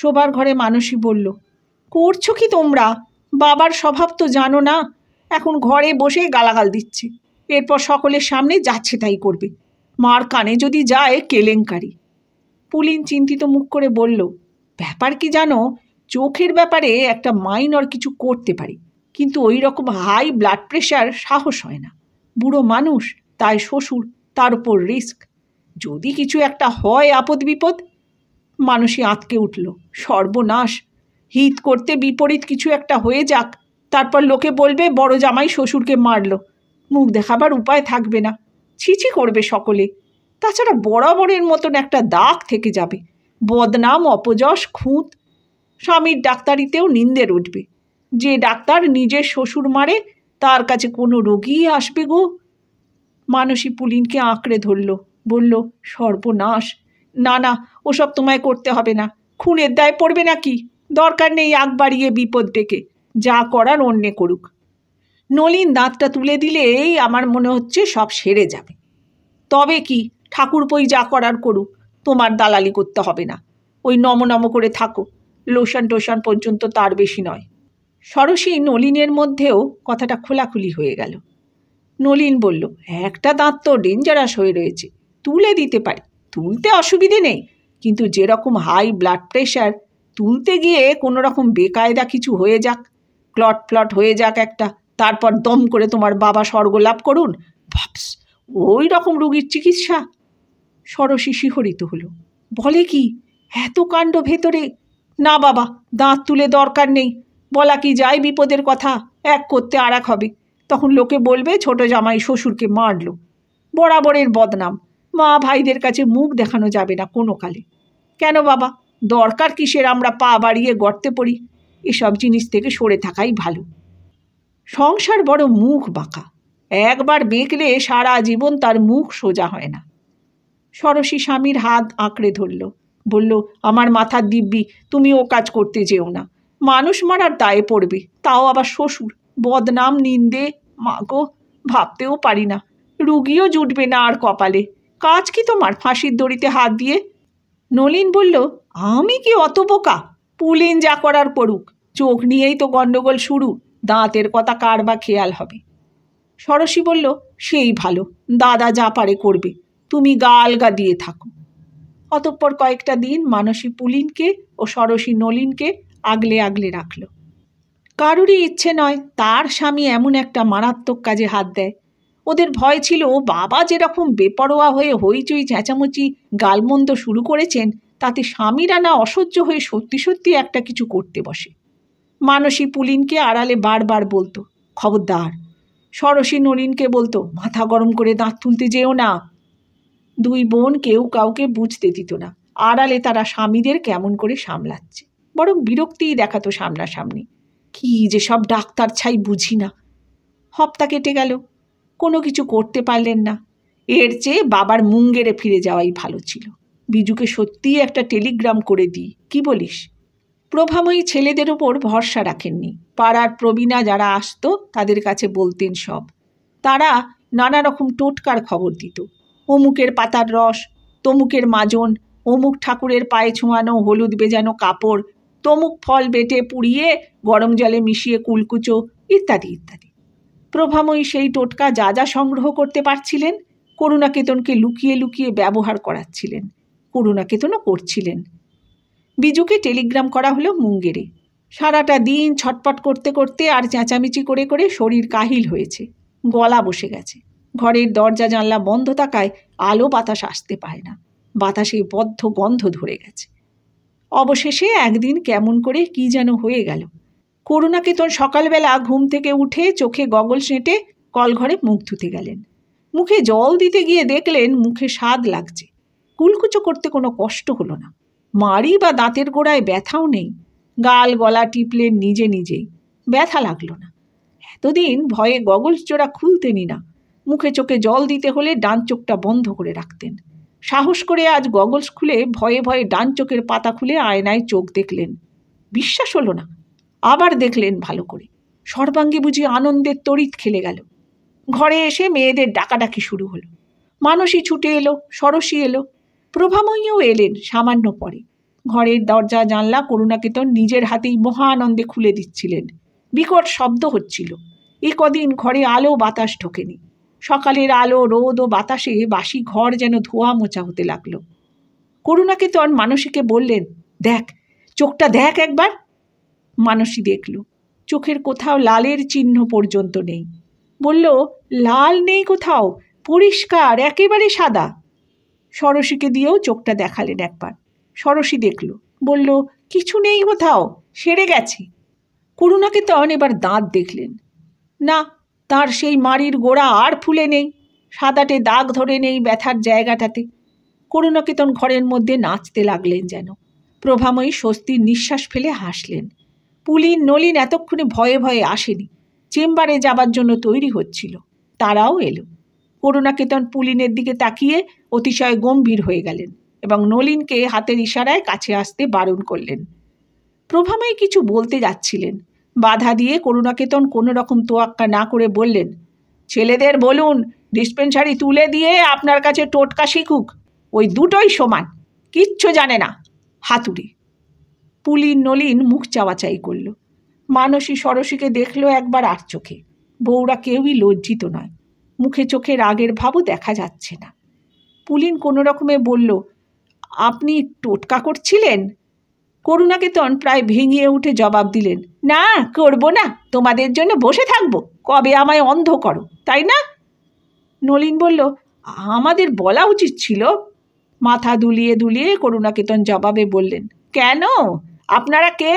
শোবার ঘরে মানুষই বলল করছো কি তোমরা বাবার স্বভাব তো জানো না এখন ঘরে বসে গালাগাল দিচ্ছে এরপর সকলের সামনে যাচ্ছে তাই করবে মার কানে যদি যায় কেলেঙ্কারি পুলিন চিন্তিত মুখ করে বলল ব্যাপার কি জানো চোখের ব্যাপারে একটা মাইনর কিছু করতে পারি কিন্তু ওই রকম হাই ব্লাড প্রেশার সাহস হয় না বুড়ো মানুষ তাই শ্বশুর তার উপর রিস্ক যদি কিছু একটা হয় আপদ বিপদ মানুষই আঁতকে উঠল সর্বনাশ হিত করতে বিপরীত কিছু একটা হয়ে যাক তারপর লোকে বলবে বড় জামাই শ্বশুরকে মারল মুখ দেখাবার উপায় থাকবে না ছিছি করবে সকলে তাছাড়া বরাবরের মতন একটা দাগ থেকে যাবে বদনাম অপযশ খুঁত স্বামীর ডাক্তারিতেও নিন্দের উঠবে যে ডাক্তার নিজের শ্বশুর মারে তার কাছে কোনো রোগীই আসবে গো মানসী পুলিনকে আঁকড়ে ধরল বলল সর্বনাশ না না ওসব তোমায় করতে হবে না খুনের দায় পড়বে নাকি দরকার নেই আগ বাড়িয়ে বিপদ ডেকে যা করার অন্যে করুক নলিন দাঁতটা তুলে দিলে এই আমার মনে হচ্ছে সব সেরে যাবে তবে কি পই যা করার করুক তোমার দালালি করতে হবে না ওই নম নম করে থাকো লোশন টোশন পর্যন্ত তার বেশি নয় সরসী নলিনের মধ্যেও কথাটা খোলাখুলি হয়ে গেল নলিন বলল একটা দাঁত তো ডেঞ্জারাস হয়ে রয়েছে তুলে দিতে পারি তুলতে অসুবিধে নেই কিন্তু যেরকম হাই ব্লাড প্রেশার তুলতে গিয়ে কোনো রকম বেকায়দা কিছু হয়ে যাক ক্লট ফ্লট হয়ে যাক একটা তারপর দম করে তোমার বাবা স্বর্গ লাভ করুন ভাবস ওই রকম রুগীর চিকিৎসা সরসী শিহরিত হলো বলে কি এত কাণ্ড ভেতরে না বাবা দাঁত তুলে দরকার নেই বলা কি যায় বিপদের কথা এক করতে আর হবে তখন লোকে বলবে ছোট জামাই শ্বশুরকে মারল বরাবরের বদনাম মা ভাইদের কাছে মুখ দেখানো যাবে না কোনো কালে কেন বাবা দরকার কিসের আমরা পা বাড়িয়ে গর্তে পড়ি এসব জিনিস থেকে সরে থাকাই ভালো সংসার বড় মুখ বাঁকা একবার বেঁকলে সারা জীবন তার মুখ সোজা হয় না সরসী স্বামীর হাত আঁকড়ে ধরল বলল আমার মাথার দিব্যি তুমি ও কাজ করতে যেও না মানুষ মারার দায়ে পড়বে তাও আবার শ্বশুর বদনাম নিন্দে মাগো ভাবতেও পারি না রুগীও জুটবে না আর কপালে কাজ কি তোমার ফাঁসির দড়িতে হাত দিয়ে নলিন বলল আমি কি অত বোকা পুলিন যা করার পড়ুক চোখ নিয়েই তো গণ্ডগোল শুরু দাঁতের কথা কার বা খেয়াল হবে সরসী বলল সেই ভালো দাদা যা পারে করবে তুমি গালগা দিয়ে থাকো অতঃপর কয়েকটা দিন মানসী পুলিনকে ও সরসী নলিনকে আগলে আগলে রাখল কারুরই ইচ্ছে নয় তার স্বামী এমন একটা মারাত্মক কাজে হাত দেয় ওদের ভয় ছিল বাবা যেরকম বেপরোয়া হয়ে হইচই চেঁচামুচি গালমন্দ শুরু করেছেন তাতে স্বামীরা না অসহ্য হয়ে সত্যি সত্যি একটা কিছু করতে বসে মানসী পুলিনকে আড়ালে বারবার বলতো খবরদার সরসী নলিনকে বলতো মাথা গরম করে দাঁত তুলতে যেও না দুই বোন কেউ কাউকে বুঝতে দিত না আড়ালে তারা স্বামীদের কেমন করে সামলাচ্ছে বরং বিরক্তিই দেখাতো সামনাসামনি কি যে সব ডাক্তার ছাই বুঝি না হপ্তা কেটে গেল কোনো কিছু করতে পারলেন না এর চেয়ে বাবার মুঙ্গেরে ফিরে যাওয়াই ভালো ছিল বিজুকে সত্যিই একটা টেলিগ্রাম করে দিই কি বলিস প্রভাময়ী ছেলেদের ওপর ভরসা রাখেননি পাড়ার প্রবীণা যারা আসতো তাদের কাছে বলতেন সব তারা নানা রকম টোটকার খবর দিত অমুকের পাতার রস তমুকের মাজন অমুক ঠাকুরের পায়ে ছোঁয়ানো হলুদ বেজানো কাপড় তমুক ফল বেটে পুড়িয়ে গরম জলে মিশিয়ে কুলকুচো ইত্যাদি ইত্যাদি প্রভাময়ী সেই টোটকা যা যা সংগ্রহ করতে পারছিলেন করুণাকেতনকে লুকিয়ে লুকিয়ে ব্যবহার করাচ্ছিলেন করুণাকেতনও করছিলেন বিজুকে টেলিগ্রাম করা হলো মুঙ্গেরে সারাটা দিন ছটপট করতে করতে আর চেঁচামেচি করে করে শরীর কাহিল হয়েছে গলা বসে গেছে ঘরের দরজা জানলা বন্ধ থাকায় আলো বাতাস আসতে পায় না বাতাসে বদ্ধ গন্ধ ধরে গেছে অবশেষে একদিন কেমন করে কি যেন হয়ে গেল করুণাকেতন সকালবেলা ঘুম থেকে উঠে চোখে গগল সেঁটে কলঘরে মুখ ধুতে গেলেন মুখে জল দিতে গিয়ে দেখলেন মুখে স্বাদ লাগছে কুলকুচো করতে কোনো কষ্ট হলো না মারি বা দাঁতের গোড়ায় ব্যথাও নেই গাল গলা টিপলেন নিজে নিজেই ব্যথা লাগলো না এতদিন ভয়ে গগল জোড়া খুলতেনি না মুখে চোখে জল দিতে হলে ডান চোখটা বন্ধ করে রাখতেন সাহস করে আজ গগলস খুলে ভয়ে ভয়ে ডান চোখের পাতা খুলে আয়নায় চোখ দেখলেন বিশ্বাস হলো না আবার দেখলেন ভালো করে সর্বাঙ্গে বুঝি আনন্দের তড়িৎ খেলে গেল ঘরে এসে মেয়েদের ডাকাডাকি শুরু হলো মানসী ছুটে এলো সরসী এলো প্রভাময়ীও এলেন সামান্য পরে ঘরের দরজা জানলা করুণাকেতন নিজের হাতেই মহা আনন্দে খুলে দিচ্ছিলেন বিকট শব্দ হচ্ছিল এ কদিন ঘরে আলো বাতাস ঢোকেনি সকালের আলো রোদ ও বাতাসে বাসি ঘর যেন ধোয়া মোচা হতে লাগলো করুণাকে তন মানসীকে বললেন দেখ চোখটা দেখ একবার মানসী দেখল চোখের কোথাও লালের চিহ্ন পর্যন্ত নেই বলল লাল নেই কোথাও পরিষ্কার একেবারে সাদা সরসীকে দিয়েও চোখটা দেখালেন একবার সরসী দেখল বলল কিছু নেই কোথাও সেরে গেছে করুণাকে তন এবার দাঁত দেখলেন না তার সেই মাড়ির গোড়া আর ফুলে নেই সাদাটে দাগ ধরে নেই ব্যথার জায়গাটাতে করুণাকেতন ঘরের মধ্যে নাচতে লাগলেন যেন প্রভাময়ী স্বস্তির নিঃশ্বাস ফেলে হাসলেন পুলিন নলিন এতক্ষণে ভয়ে ভয়ে আসেনি চেম্বারে যাবার জন্য তৈরি হচ্ছিল তারাও এলো করুণাকেতন পুলিনের দিকে তাকিয়ে অতিশয় গম্ভীর হয়ে গেলেন এবং নলিনকে হাতের ইশারায় কাছে আসতে বারণ করলেন প্রভামাই কিছু বলতে যাচ্ছিলেন বাধা দিয়ে করুণাকেতন কোনো রকম তোয়াক্কা না করে বললেন ছেলেদের বলুন ডিসপেন্সারি তুলে দিয়ে আপনার কাছে টোটকা শিখুক ওই দুটোই সমান কিচ্ছু জানে না হাতুড়ি পুলিন নলিন মুখ চাওয়াচাই করল মানসী সরসীকে দেখল একবার আর চোখে বউরা কেউই লজ্জিত নয় মুখে চোখে রাগের ভাবও দেখা যাচ্ছে না পুলিন কোনো রকমে বলল আপনি টোটকা করছিলেন করুণাকেতন প্রায় ভেঙিয়ে উঠে জবাব দিলেন না করব না তোমাদের জন্য বসে থাকবো কবে আমায় অন্ধ করো তাই না নলিন বলল আমাদের বলা উচিত ছিল মাথা দুলিয়ে দুলিয়ে করুণাকেতন জবাবে বললেন কেন আপনারা কে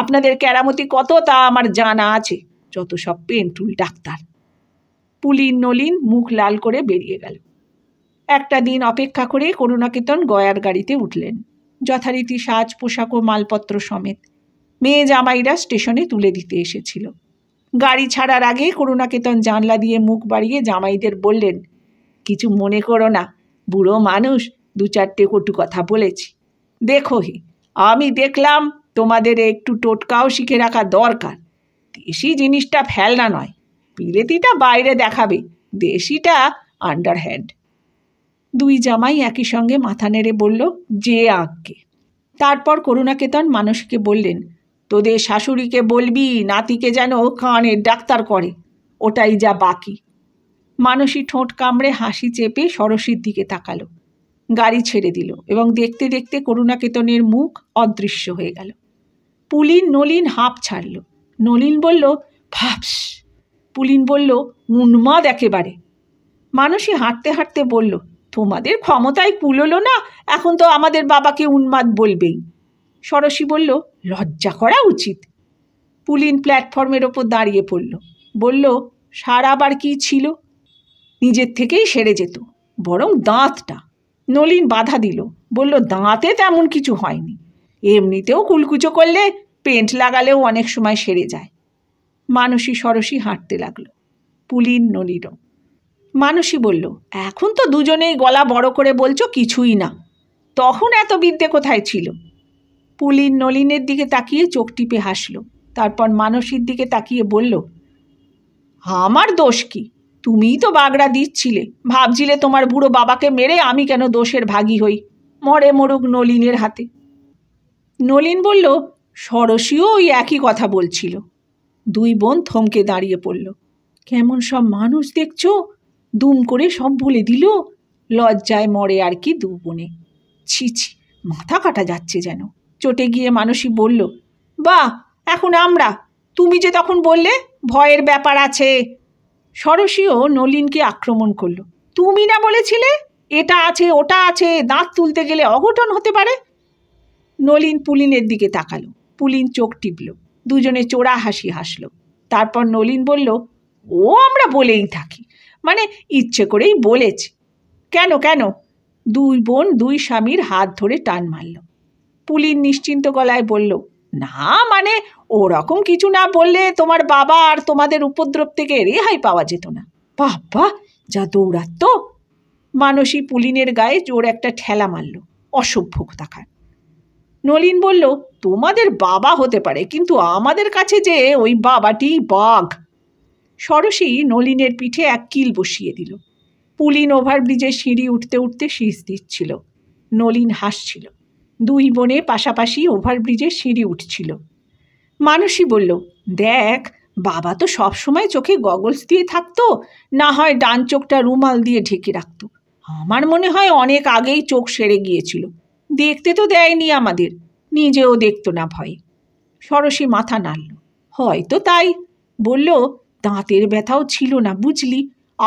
আপনাদের কেরামতি কত তা আমার জানা আছে যত সব পেন্টুল ডাক্তার পুলিন নলিন মুখ লাল করে বেরিয়ে গেল একটা দিন অপেক্ষা করে করুণাকেতন গয়ার গাড়িতে উঠলেন যথারীতি সাজ পোশাক ও মালপত্র সমেত মেয়ে জামাইরা স্টেশনে তুলে দিতে এসেছিল গাড়ি ছাড়ার আগে করুণাকেতন জানলা দিয়ে মুখ বাড়িয়ে জামাইদের বললেন কিছু মনে করো না বুড়ো মানুষ দু চারটে কটু কথা বলেছি দেখো হে আমি দেখলাম তোমাদের একটু টোটকাও শিখে রাখা দরকার দেশি জিনিসটা ফেলনা নয় বিলেতিটা বাইরে দেখাবে দেশিটা আন্ডারহ্যান্ড দুই জামাই একই সঙ্গে মাথা নেড়ে বলল যে আঁককে তারপর করুণাকেতন মানসীকে বললেন তোদের শাশুড়িকে বলবি নাতিকে যেন কানের ডাক্তার করে ওটাই যা বাকি মানসী ঠোঁট কামড়ে হাসি চেপে সরসীর দিকে তাকালো গাড়ি ছেড়ে দিল এবং দেখতে দেখতে করুণাকেতনের মুখ অদৃশ্য হয়ে গেল পুলিন নলিন হাঁপ ছাড়ল নলিন বলল ভাবস পুলিন বলল উন্মাদ একেবারে মানসী হাঁটতে হাঁটতে বলল তোমাদের ক্ষমতায় কুলোলো না এখন তো আমাদের বাবাকে উন্মাদ বলবেই সরসী বলল লজ্জা করা উচিত পুলিন প্ল্যাটফর্মের ওপর দাঁড়িয়ে পড়ল বলল সারাবার কি ছিল নিজের থেকেই সেরে যেত বরং দাঁতটা নলিন বাধা দিল বলল দাঁতে তেমন কিছু হয়নি এমনিতেও কুলকুচো করলে পেন্ট লাগালেও অনেক সময় সেরে যায় মানুষই সরসী হাঁটতে লাগলো পুলিন নলিরও মানুষই বলল এখন তো দুজনেই গলা বড় করে বলছো কিছুই না তখন এত বিদ্যে কোথায় ছিল পুলিন নলিনের দিকে তাকিয়ে চোখ টিপে হাসল তারপর মানসীর দিকে তাকিয়ে বলল আমার দোষ কি তুমিই তো বাগড়া দিচ্ছিলে ভাবছিলে তোমার বুড়ো বাবাকে মেরে আমি কেন দোষের ভাগি হই মরে মরুক নলিনের হাতে নলিন বলল সরসীও ওই একই কথা বলছিল দুই বোন থমকে দাঁড়িয়ে পড়ল কেমন সব মানুষ দেখছো দুম করে সব বলে দিল লজ্জায় মরে আর কি দু বোনে ছি ছি মাথা কাটা যাচ্ছে যেন চটে গিয়ে মানুষই বলল বা এখন আমরা তুমি যে তখন বললে ভয়ের ব্যাপার আছে সরসীও নলিনকে আক্রমণ করল তুমি না বলেছিলে এটা আছে ওটা আছে দাঁত তুলতে গেলে অঘটন হতে পারে নলিন পুলিনের দিকে তাকালো পুলিন চোখ টিপল দুজনে চোরা হাসি হাসল তারপর নলিন বলল ও আমরা বলেই থাকি মানে ইচ্ছে করেই বলেছে কেন কেন দুই বোন দুই স্বামীর হাত ধরে টান মারল পুলির নিশ্চিন্ত গলায় বলল না মানে ওরকম কিছু না বললে তোমার বাবা আর তোমাদের উপদ্রব থেকে রেহাই পাওয়া যেত না বাবা যা দৌড়াত্ত মানসী পুলিনের গায়ে জোর একটা ঠেলা মারল অসভ্য কোথাকার নলিন বলল তোমাদের বাবা হতে পারে কিন্তু আমাদের কাছে যে ওই বাবাটি বাঘ সরসেই নলিনের পিঠে এক কিল বসিয়ে দিল পুলিন ওভারব্রিজের সিঁড়ি উঠতে উঠতে শীষ দিচ্ছিল নলিন হাসছিল দুই বোনে পাশাপাশি ওভারব্রিজের সিঁড়ি উঠছিল মানুষই বলল দেখ বাবা তো সবসময় চোখে গগলস দিয়ে থাকতো না হয় ডান চোখটা রুমাল দিয়ে ঢেকে রাখতো আমার মনে হয় অনেক আগেই চোখ সেরে গিয়েছিল দেখতে তো দেয়নি আমাদের নিজেও দেখতো না ভয়ে সরসী মাথা নাড়ল হয়তো তাই বলল দাঁতের ব্যথাও ছিল না বুঝলি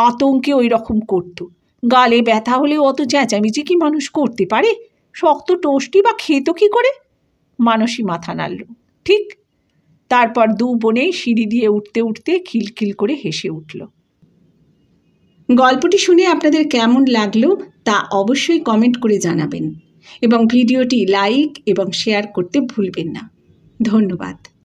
আতঙ্কে ওই রকম করত গালে ব্যথা হলে অত চেঁচামেচি কি মানুষ করতে পারে শক্ত টোস্টি বা খেত কি করে মানসী মাথা নাড়ল ঠিক তারপর দু বনে সিঁড়ি দিয়ে উঠতে উঠতে খিলখিল করে হেসে উঠল গল্পটি শুনে আপনাদের কেমন লাগলো তা অবশ্যই কমেন্ট করে জানাবেন এবং ভিডিওটি লাইক এবং শেয়ার করতে ভুলবেন না ধন্যবাদ